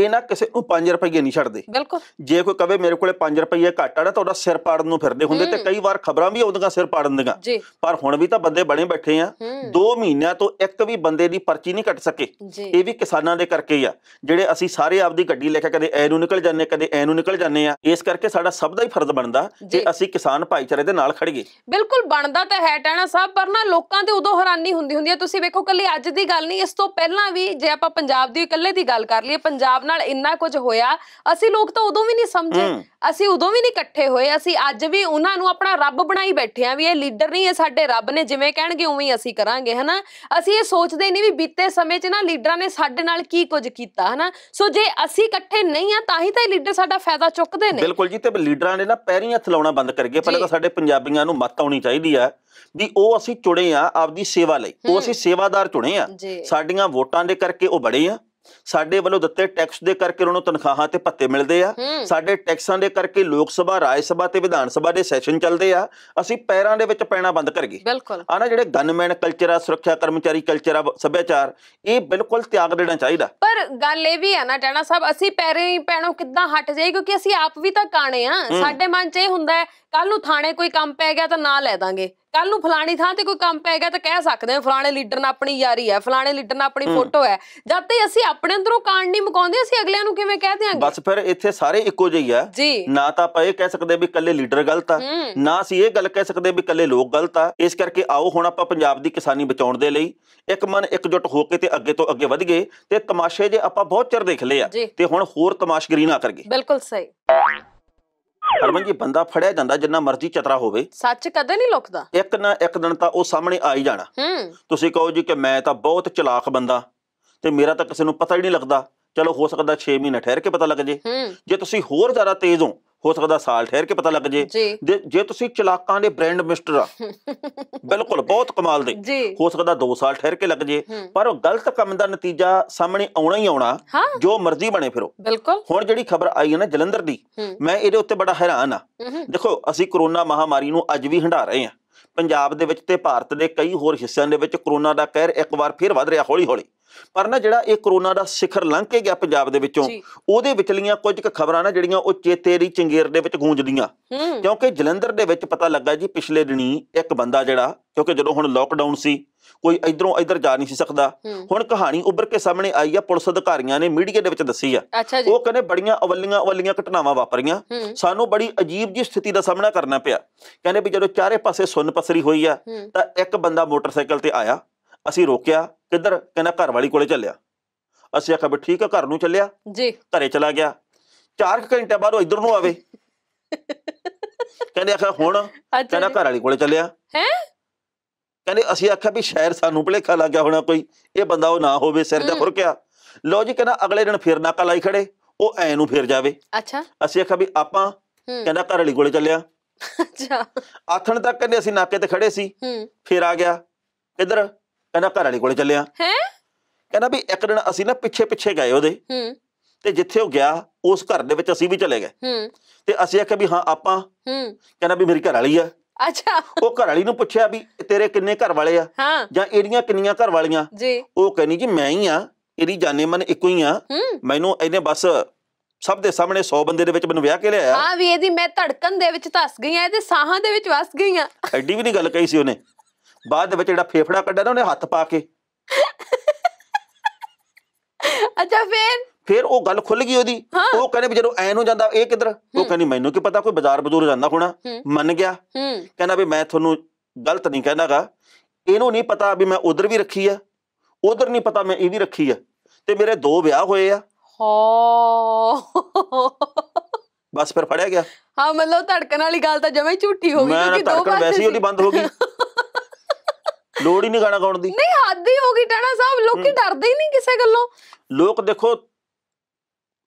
[SPEAKER 1] ਇਹ ਨਾ ਕਿਸੇ ਨੂੰ 5 ਰੁਪਏ ਨਹੀਂ ਛੱਡਦੇ ਬਿਲਕੁਲ ਜੇ ਕੋਈ ਕਵੇ ਮੇਰੇ ਕੋਲੇ 5 ਰੁਪਏ ਘੱਟ ਆ ਤਾਂ ਤੁਹਾਡਾ ਸਿਰ ਪਾੜਨ ਨੂੰ ਫਿਰਦੇ ਹੁੰਦੇ ਤੇ ਕਈ ਵਾਰ ਖਬਰਾਂ ਵੀ ਆਉਂਦੀਆਂ ਸਿਰ ਪਾੜਨ ਦੀਆਂ ਪਰ ਹੁਣ ਵੀ ਤਾਂ ਬੰਦੇ ਬਣੇ ਬੈਠੇ ਆ 2 ਮਹੀਨਿਆਂ ਤੋਂ ਇੱਕ ਵੀ ਬੰਦੇ ਦੀ ਪਰਚੀ ਨਹੀਂ ਕੱਟ ਸਕੇ ਇਹ ਵੀ ਕਿਸਾਨਾਂ ਦੇ ਕਰਕੇ ਆ ਜਿਹੜੇ ਅਸੀਂ ਸਾਰੇ ਆਪਦੀ ਗੱਡੀ ਲੈ ਕੇ ਕਦੇ ਐ ਨੂੰ ਨਿਕਲ ਜਾਂਦੇ ਕਦੇ ਐ ਨੂੰ ਨਿਕਲ ਜਾਂਦੇ ਆ ਇਸ ਕਰਕੇ ਸਾਡਾ ਸਭ ਦਾ ਹੀ ਫਰਜ਼ ਬਣਦਾ ਕਿ ਅਸੀਂ ਕਿਸਾਨ ਭਾਈਚਾਰੇ ਦੇ ਨਾਲ ਖੜੀਏ
[SPEAKER 2] ਬਿਲਕੁਲ ਬਣਦਾ ਤਾਂ ਹੈ ਟਾਣਾ ਸਾਹਿਬ ਪਰ ਨਾ ਲੋਕਾਂ ਤੇ ਉਦੋਂ ਹੈਰਾਨੀ ਹੁੰਦੀ ਹੁੰਦੀ ਆ ਤੁਸੀਂ ਵੇਖੋ ਕੱਲੀ ਅੱਜ ਦੀ ਗੱਲ ਨਹੀਂ ਇਸ ਤੋਂ ਪਹਿਲਾਂ ਵੀ ਜੇ ਆਪਾਂ ਪੰਜਾਬ ਦੀ ਇਕੱਲੇ ਦੀ ਗੱਲ ਕਰ ਲਈਏ ਪੰਜਾਬ ਪੰਜਾਬ ਨਾਲ ਇੰਨਾ ਕੁਝ ਹੋਇਆ ਅਸੀਂ ਲੋਕ ਤਾਂ ਉਦੋਂ ਵੀ ਨਹੀਂ ਸਮਝੇ ਅਸੀਂ ਉਦੋਂ ਵੀ ਨਹੀਂ ਇਕੱਠੇ ਹੋਏ ਅਸੀਂ ਅੱਜ ਵੀ ਉਹਨਾਂ ਨੂੰ ਆਪਣਾ ਰੱਬ ਬਣਾਈ ਬੈਠੇ ਆ ਵੀ ਇਹ ਲੀਡਰ ਨਹੀਂ ਇਹ ਸਾਡੇ ਰੱਬ ਨੇ ਜਿਵੇਂ ਕਹਿਣਗੇ ਉਵੇਂ ਹੀ ਅਸੀਂ ਕਰਾਂਗੇ ਹਨਾ ਅਸੀਂ ਇਹ ਸੋਚਦੇ ਨਹੀਂ ਵੀ ਬੀਤੇ ਸਮੇਂ 'ਚ ਨਾ ਲੀਡਰਾਂ ਨੇ ਸਾਡੇ ਨਾਲ ਕੀ ਕੁਝ ਕੀਤਾ ਹਨਾ ਸੋ ਜੇ ਅਸੀਂ ਇਕੱਠੇ ਨਹੀਂ ਆ ਤਾਂ ਹੀ ਤਾਂ ਇਹ ਲੀਡਰ ਸਾਡਾ ਫਾਇਦਾ ਚੁੱਕਦੇ ਨੇ ਬਿਲਕੁਲ
[SPEAKER 1] ਜੀ ਤੇ ਲੀਡਰਾਂ ਨੇ ਨਾ ਪੈਰੀਂ ਹੱਥ ਲਾਉਣਾ ਬੰਦ ਕਰ ਗਏ ਪਹਿਲਾਂ ਤਾਂ ਸਾਡੇ ਪੰਜਾਬੀਆਂ ਨੂੰ ਮੱਤ ਆਉਣੀ ਚਾਹੀਦੀ ਆ ਵੀ ਉਹ ਅਸੀਂ ਚੁਣੇ ਆ ਆਪਦੀ ਸੇਵਾ ਲਈ ਉਹ ਅਸੀਂ ਸੇਵਾਦਾਰ ਚੁਣੇ ਆ ਸਾਡੀਆਂ ਵੋਟਾਂ ਦੇ ਕਰਕੇ ਉਹ ਬੜੇ ਆ ਸਾਡੇ ਵੱਲੋਂ ਦਿੱਤੇ ਟੈਕਸ ਦੇ ਕਰਕੇ ਉਹਨਾਂ ਨੂੰ ਤਨਖਾਹਾਂ ਤੇ ਭੱਤੇ ਮਿਲਦੇ ਆ ਸਾਡੇ ਟੈਕਸਾਂ ਦੇ ਕਰਕੇ ਲੋਕ ਸਭਾ ਰਾਜ ਸਭਾ ਤੇ ਵਿਧਾਨ ਸਭਾ ਦੇ ਸੈਸ਼ਨ ਚੱਲਦੇ ਆ ਅਸੀਂ ਪੈਰਾਂ ਦੇ ਵਿੱਚ ਪੈਣਾ ਬੰਦ ਕਰ ਗਏ ਆ ਨਾ ਜਿਹੜੇ ਗਨਮੈਨ ਕਲਚਰ ਆ ਸੁਰੱਖਿਆ ਕਰਮਚਾਰੀ ਕਲਚਰ ਆ ਸੱਭਿਆਚਾਰ ਇਹ ਬਿਲਕੁਲ ਤਿਆਗ ਦੇਣਾ ਚਾਹੀਦਾ
[SPEAKER 2] ਪਰ ਗੱਲ ਇਹ ਵੀ ਆ ਨਾ ਟੈਣਾ ਸਾਹਿਬ ਅਸੀਂ ਪੈਰੇ ਪੈਣੋਂ ਕਿੱਦਾਂ ਹਟ ਜਾਈ ਕਿਉਂਕਿ ਅਸੀਂ ਆਪ ਵੀ ਤਾਂ ਕਾਣੇ ਆ ਸਾਡੇ ਮਨ 'ਚ ਇਹ ਹੁੰਦਾ ਹੈ ਕੱਲ ਨੂੰ ਥਾਣੇ ਕੋਈ ਕੰਮ ਪੈ ਗਿਆ ਤਾਂ ਨਾਂ ਲੈ ਦਾਂਗੇ ਕੱਲ ਨੂੰ ਫਲਾਣੀ ਥਾਂ ਤੇ ਕੋਈ ਕੰਮ ਪੈ ਗਿਆ ਤਾਂ ਕਹਿ ਸਕਦੇ ਹਾਂ ਫਲਾਣੇ ਲੀਡਰ ਨਾਲ ਆਪਣੀ ਯਾਰੀ ਹੈ ਫਲਾਣੇ ਲੀਡਰ ਨਾਲ ਆਪਣੀ ਫੋਟੋ ਹੈ ਜਦ ਤੇ ਅਸੀਂ ਆਪਣੇ ਅੰਦਰੋਂ ਕਾਂਡ ਨਹੀਂ ਮੁਕਾਉਂਦੇ ਅਸੀਂ ਅਗਲਿਆਂ ਨੂੰ ਕਿਵੇਂ ਕਹਿ ਦਿਆਂਗੇ
[SPEAKER 1] ਬਸ ਫਿਰ ਇੱਥੇ ਸਾਰੇ ਇੱਕੋ ਜਿਹੇ ਆ ਨਾ ਤਾਂ ਆਪਾਂ ਇਹ ਕਹਿ ਸਕਦੇ ਵੀ ਕੱਲੇ ਲੀਡਰ ਗਲਤ ਆ ਨਾ ਅਸੀਂ ਇਹ ਗੱਲ ਕਹਿ ਸਕਦੇ ਵੀ ਕੱਲੇ ਲੋਕ ਗਲਤ ਆ ਇਸ ਕਰਕੇ ਆਓ ਹੁਣ ਆਪਾਂ ਪੰਜਾਬ ਦੀ ਕਿਸਾਨੀ ਬਚਾਉਣ ਦੇ ਲਈ ਇੱਕ ਮਨ ਇਕਜੁੱਟ ਹੋ ਕੇ ਤੇ ਅੱਗੇ ਤੋਂ ਅੱਗੇ ਵਧ ਗਏ ਤੇ ਤਮਾਸ਼ੇ ਜੇ ਆਪਾਂ ਬਹੁਤ ਚਿਰ ਦੇਖ ਲਏ ਆ ਤੇ ਹੁਣ ਹੋਰ ਤਮਾਸ਼ਗਰੀ ਨਾ ਕਰੀਏ ਬਿਲਕੁਲ ਸਹੀ ਹਰਮਨ ਜੀ ਬੰਦਾ ਫੜਿਆ ਜਾਂਦਾ ਜਿੰਨਾ ਮਰਜ਼ੀ ਚਤਰਾ ਹੋਵੇ
[SPEAKER 2] ਸੱਚ ਕਦੇ ਨਹੀਂ ਲੁਕਦਾ
[SPEAKER 1] ਇੱਕ ਨਾ ਇੱਕ ਦਿਨ ਤਾਂ ਉਹ ਸਾਹਮਣੇ ਆ ਹੀ ਜਾਣਾ ਹੂੰ ਤੁਸੀਂ ਕਹੋ ਜੀ ਕਿ ਮੈਂ ਤਾਂ ਬਹੁਤ ਚਲਾਕ ਬੰਦਾ ਤੇ ਮੇਰਾ ਤਾਂ ਕਿਸੇ ਨੂੰ ਪਤਾ ਹੀ ਨਹੀਂ ਲੱਗਦਾ ਚਲੋ ਹੋ ਸਕਦਾ 6 ਮਹੀਨੇ ਠਹਿਰ ਕੇ ਪਤਾ ਲੱਗ ਜੇ ਜੇ ਤੁਸੀਂ ਹੋਰ ਜ਼ਿਆਦਾ ਤੇਜ਼ ਹੋ ਹੋ ਸਕਦਾ ਸਾਲ ਠਹਿਰ ਕੇ ਪਤਾ ਲੱਗ ਜੇ ਜੇ ਤੁਸੀਂ ਚਲਾਕਾਂ ਦੇ ਬ੍ਰਾਂਡ ਮਿਸਟਰ ਆ ਬਿਲਕੁਲ ਬਹੁਤ ਕਮਾਲ ਦੇ ਹੋ ਸਕਦਾ 2 ਸਾਲ ਠਹਿਰ ਕੇ ਲੱਗ ਜੇ ਪਰ ਉਹ ਗਲਤ ਕੰਮ ਦਾ ਨਤੀਜਾ ਸਾਹਮਣੇ ਆਉਣਾ ਹੀ ਆਉਣਾ ਜੋ ਮਰਜ਼ੀ ਬਣੇ ਫਿਰੋ ਬਿਲਕੁਲ ਹੁਣ ਜਿਹੜੀ ਖਬਰ ਆਈ ਹੈ ਨਾ ਜਲੰਧਰ ਦੀ ਮੈਂ ਇਹਦੇ ਉੱਤੇ ਬੜਾ ਹੈਰਾਨ ਆ ਦੇਖੋ ਅਸੀਂ ਕਰੋਨਾ ਮਹਾਮਾਰੀ ਨੂੰ ਅੱਜ ਵੀ ਹੰਡਾ ਰਹੇ ਆ ਪੰਜਾਬ ਦੇ ਵਿੱਚ ਤੇ ਭਾਰਤ ਦੇ ਕਈ ਹੋਰ ਹਿੱਸਿਆਂ ਦੇ ਵਿੱਚ ਕਰੋਨਾ ਦਾ ਕਹਿਰ ਇੱਕ ਵਾਰ ਫਿਰ ਵੱਧ ਰਿਹਾ ਹੌਲੀ-ਹੌਲੀ ਪਰ ਨਾ ਜਿਹੜਾ ਇਹ ਕਰੋਨਾ ਦਾ ਸਿਖਰ ਲੰਘ ਕੇ ਗਿਆ ਪੰਜਾਬ ਦੇ ਵਿੱਚੋਂ ਉਹਦੇ ਵਿਚਲੀਆਂ ਕੁਝ ਕੁ ਖਬਰਾਂ ਨਾ ਜਿਹੜੀਆਂ ਉਹ ਚੇਤੇ ਦੀ ਚੰਗੇਰ ਦੇ ਵਿੱਚ ਗੂੰਜਦੀਆਂ ਕਿਉਂਕਿ ਜਲੰਧਰ ਦੇ ਵਿੱਚ ਪਤਾ ਲੱਗਾ ਜੀ ਪਿਛਲੇ ਦਿਨੀ ਇੱਕ ਬੰਦਾ ਜਿਹੜਾ ਕਿਉਂਕਿ ਜਦੋਂ ਹੁਣ ਲੋਕਡਾਊਨ ਸੀ ਕੋਈ ਇਧਰੋਂ ਇਧਰ ਜਾ ਨਹੀਂ ਸੀ ਸਕਦਾ ਹੁਣ ਕਹਾਣੀ ਉੱਭਰ ਕੇ ਸਾਹਮਣੇ ਆਈ ਆ ਪੁਲਿਸ ਅਧਿਕਾਰੀਆਂ ਨੇ ਮੀਡੀਆ ਦੇ ਵਿੱਚ ਦੱਸੀ ਆ ਉਹ ਕਹਿੰਦੇ ਬੜੀਆਂ ਅਵੱਲੀਆਂ ਅਵੱਲੀਆਂ ਘਟਨਾਵਾਂ ਵਾਪਰੀਆਂ ਸਾਨੂੰ ਬੜੀ ਅਜੀਬ ਜੀ ਸਥਿਤੀ ਦਾ ਸਾਹਮਣਾ ਕਰਨਾ ਪਿਆ ਕਹਿੰਦੇ ਵੀ ਜਦੋਂ ਚਾਰੇ ਪਾਸੇ ਸੁੰਨ ਪਸਰੀ ਹੋਈ ਆ ਤਾਂ ਇੱਕ ਬੰਦਾ ਮੋਟਰਸਾਈਕਲ ਤੇ ਆਇਆ ਅਸੀਂ ਰੋਕਿਆ ਕਿੱਧਰ ਕਹਿੰਦਾ ਘਰ ਵਾਲੀ ਕੋਲੇ ਚੱਲਿਆ ਅਸੀਂ ਆਖਿਆ ਵੀ ਠੀਕ ਆ ਘਰ ਨੂੰ ਚੱਲਿਆ ਜੀ ਘਰੇ ਚਲਾ ਗਿਆ 4 ਘੰਟੇ ਬਾਅਦ ਉਹ ਇਧਰ ਨੂੰ ਆਵੇ ਕਹਿੰਦੇ ਆਖਿਆ ਹੁਣ
[SPEAKER 2] ਕਹਿੰਦਾ ਘਰ ਵਾਲੀ ਕੋਲੇ ਚੱਲਿਆ ਹੈ
[SPEAKER 1] ਕਹਿੰਦੇ ਅਸੀਂ ਆਖਿਆ ਵੀ ਸ਼ਾਇਰ ਸਾਨੂੰ ਭਲੇਖਾ ਲੱਗਿਆ ਹੋਣਾ ਕੋਈ ਇਹ ਬੰਦਾ ਉਹ ਨਾ ਹੋਵੇ ਸਿਰ ਦਾ ਫੁਰਕਿਆ ਲੋ ਜੀ ਕਹਿੰਦਾ ਅਗਲੇ ਦਿਨ ਫੇਰ ਨਾਕਾ ਲਾਈ ਖੜੇ ਉਹ ਐ ਨੂੰ ਫੇਰ ਜਾਵੇ ਅੱਛਾ ਅਸੀਂ ਆਖਿਆ ਵੀ ਆਪਾਂ ਕਹਿੰਦਾ ਘਰ ਵਾਲੀ ਕੋਲੇ ਚੱਲਿਆ ਅੱਛਾ ਆਥਣ ਤੱਕ ਕਹਿੰਦੇ ਅਸੀਂ ਨਾਕੇ ਤੇ ਖੜੇ ਸੀ ਫੇਰ ਆ ਗਿਆ ਕਿੱਧਰ ਕਹਿੰਦਾ ਘਰ ਵਾਲੀ ਕੋਲੇ ਚੱਲਿਆ ਹੈ ਕਹਿੰਦਾ ਵੀ ਇੱਕ ਦਿਨ ਅਸੀਂ ਨਾ ਪਿੱਛੇ ਪਿੱਛੇ ਗਏ ਉਹਦੇ ਹੂੰ ਤੇ ਜਿੱਥੇ ਉਹ ਗਿਆ ਉਸ ਘਰ ਦੇ ਵਿੱਚ ਅਸੀਂ ਵੀ ਚਲੇ ਗਏ ਹੂੰ ਤੇ ਅਸੀਂ ਆਖਿਆ ਵੀ ਹਾਂ ਆਪਾਂ ਹੂੰ ਕਹਿੰਦਾ ਵੀ ਮੇਰੀ ਘਰ ਵਾਲੀ ਆ ਅੱਛਾ ਉਹ ਘਰ ਵਾਲੀ ਨੂੰ ਪੁੱਛਿਆ ਵੀ ਤੇਰੇ ਕਿੰਨੇ ਘਰ ਵਾਲੇ ਆ ਜਾਂ ਇਹਦੀਆਂ ਕਿੰਨੀਆਂ ਘਰ ਵਾਲੀਆਂ ਜੀ ਉਹ ਕਹਿੰਦੀ ਜੀ ਮੈਂ ਹੀ ਆ ਇਹਦੀ ਜਾਨੇ ਮਨ ਇੱਕੋ ਹੀ ਆ ਮੈਨੂੰ ਇਹਨੇ ਬਸ ਸਭ ਦੇ ਸਾਹਮਣੇ 100 ਬੰਦੇ ਦੇ ਵਿੱਚ ਮੈਨੂੰ ਵਿਆਹ ਕੇ ਲਿਆਇਆ
[SPEAKER 2] ਹਾਂ ਵੀ ਇਹਦੀ ਮੈਂ ਧੜਕਣ ਦੇ ਵਿੱਚ ਧਸ ਗਈ ਆ ਇਹਦੇ ਸਾਹਾਂ ਦੇ ਵਿੱਚ ਵਸ ਗਈ ਆ
[SPEAKER 1] ਐਡੀ ਵੀ ਨਹੀਂ ਗੱਲ ਕਹੀ ਸੀ ਉਹਨੇ ਬਾਅਦ ਦੇ ਵਿੱਚ ਜਿਹੜਾ ਫੇਫੜਾ ਕੱਢਿਆ ਨਾ ਉਹਨੇ ਹੱਥ ਪਾ ਕੇ
[SPEAKER 2] ਅੱਛਾ ਫੇਰ
[SPEAKER 1] ਫਿਰ ਉਹ ਗੱਲ ਖੁੱਲ ਗਈ ਉਹਦੀ ਉਹ ਕਹਿੰਦੇ ਵੀ ਜਦੋਂ ਐਨ ਹੋ ਜਾਂਦਾ ਇਹ ਕਿਧਰ ਉਹ ਕਹਿੰਦੀ ਮੈਨੂੰ ਕੀ ਪਤਾ ਕੋਈ ਬਾਜ਼ਾਰ ਬਦੂਰ ਜਾਂਦਾ ਹੋਣਾ ਮੰਨ ਗਿਆ ਕਹਿੰਦਾ ਵੀ ਮੈਂ ਤੁਹਾਨੂੰ ਗਲਤ ਨਹੀਂ ਕਹਿੰਦਾਗਾ ਇਹਨੂੰ ਨਹੀਂ ਪਤਾ ਵੀ ਮੈਂ ਉਧਰ ਵੀ ਰੱਖੀ ਆ ਉਧਰ ਨਹੀਂ ਪਤਾ ਮੈਂ ਇਹ ਵੀ ਰੱਖੀ ਆ ਤੇ ਮੇਰੇ ਦੋ ਵਿਆਹ ਹੋਏ ਆ
[SPEAKER 2] ਹੋ
[SPEAKER 1] ਬਸ ਫਿਰ ਫੜਿਆ ਗਿਆ
[SPEAKER 2] ਹਾਂ ਮਤਲਬ ਧੜਕਣ ਵਾਲੀ ਗੱਲ ਤਾਂ ਜਮੇ ਝੂਠੀ ਹੋ ਗਈ ਕਿਉਂਕਿ ਦੋ ਵਾਰ ਵੈਸੇ ਹੀ ਉਹਦੀ
[SPEAKER 1] ਬੰਦ ਹੋ ਗਈ ਲੋੜ ਹੀ ਨਹੀਂ ਗਾਣਾ ਗਾਉਣ ਦੀ
[SPEAKER 2] ਨਹੀਂ ਹੱਦ ਹੀ ਹੋ ਗਈ ਟਾਣਾ ਸਾਹਿਬ ਲੋਕੀ ਡਰਦੇ ਹੀ ਨਹੀਂ ਕਿਸੇ ਗੱਲੋਂ
[SPEAKER 1] ਲੋਕ ਦੇਖੋ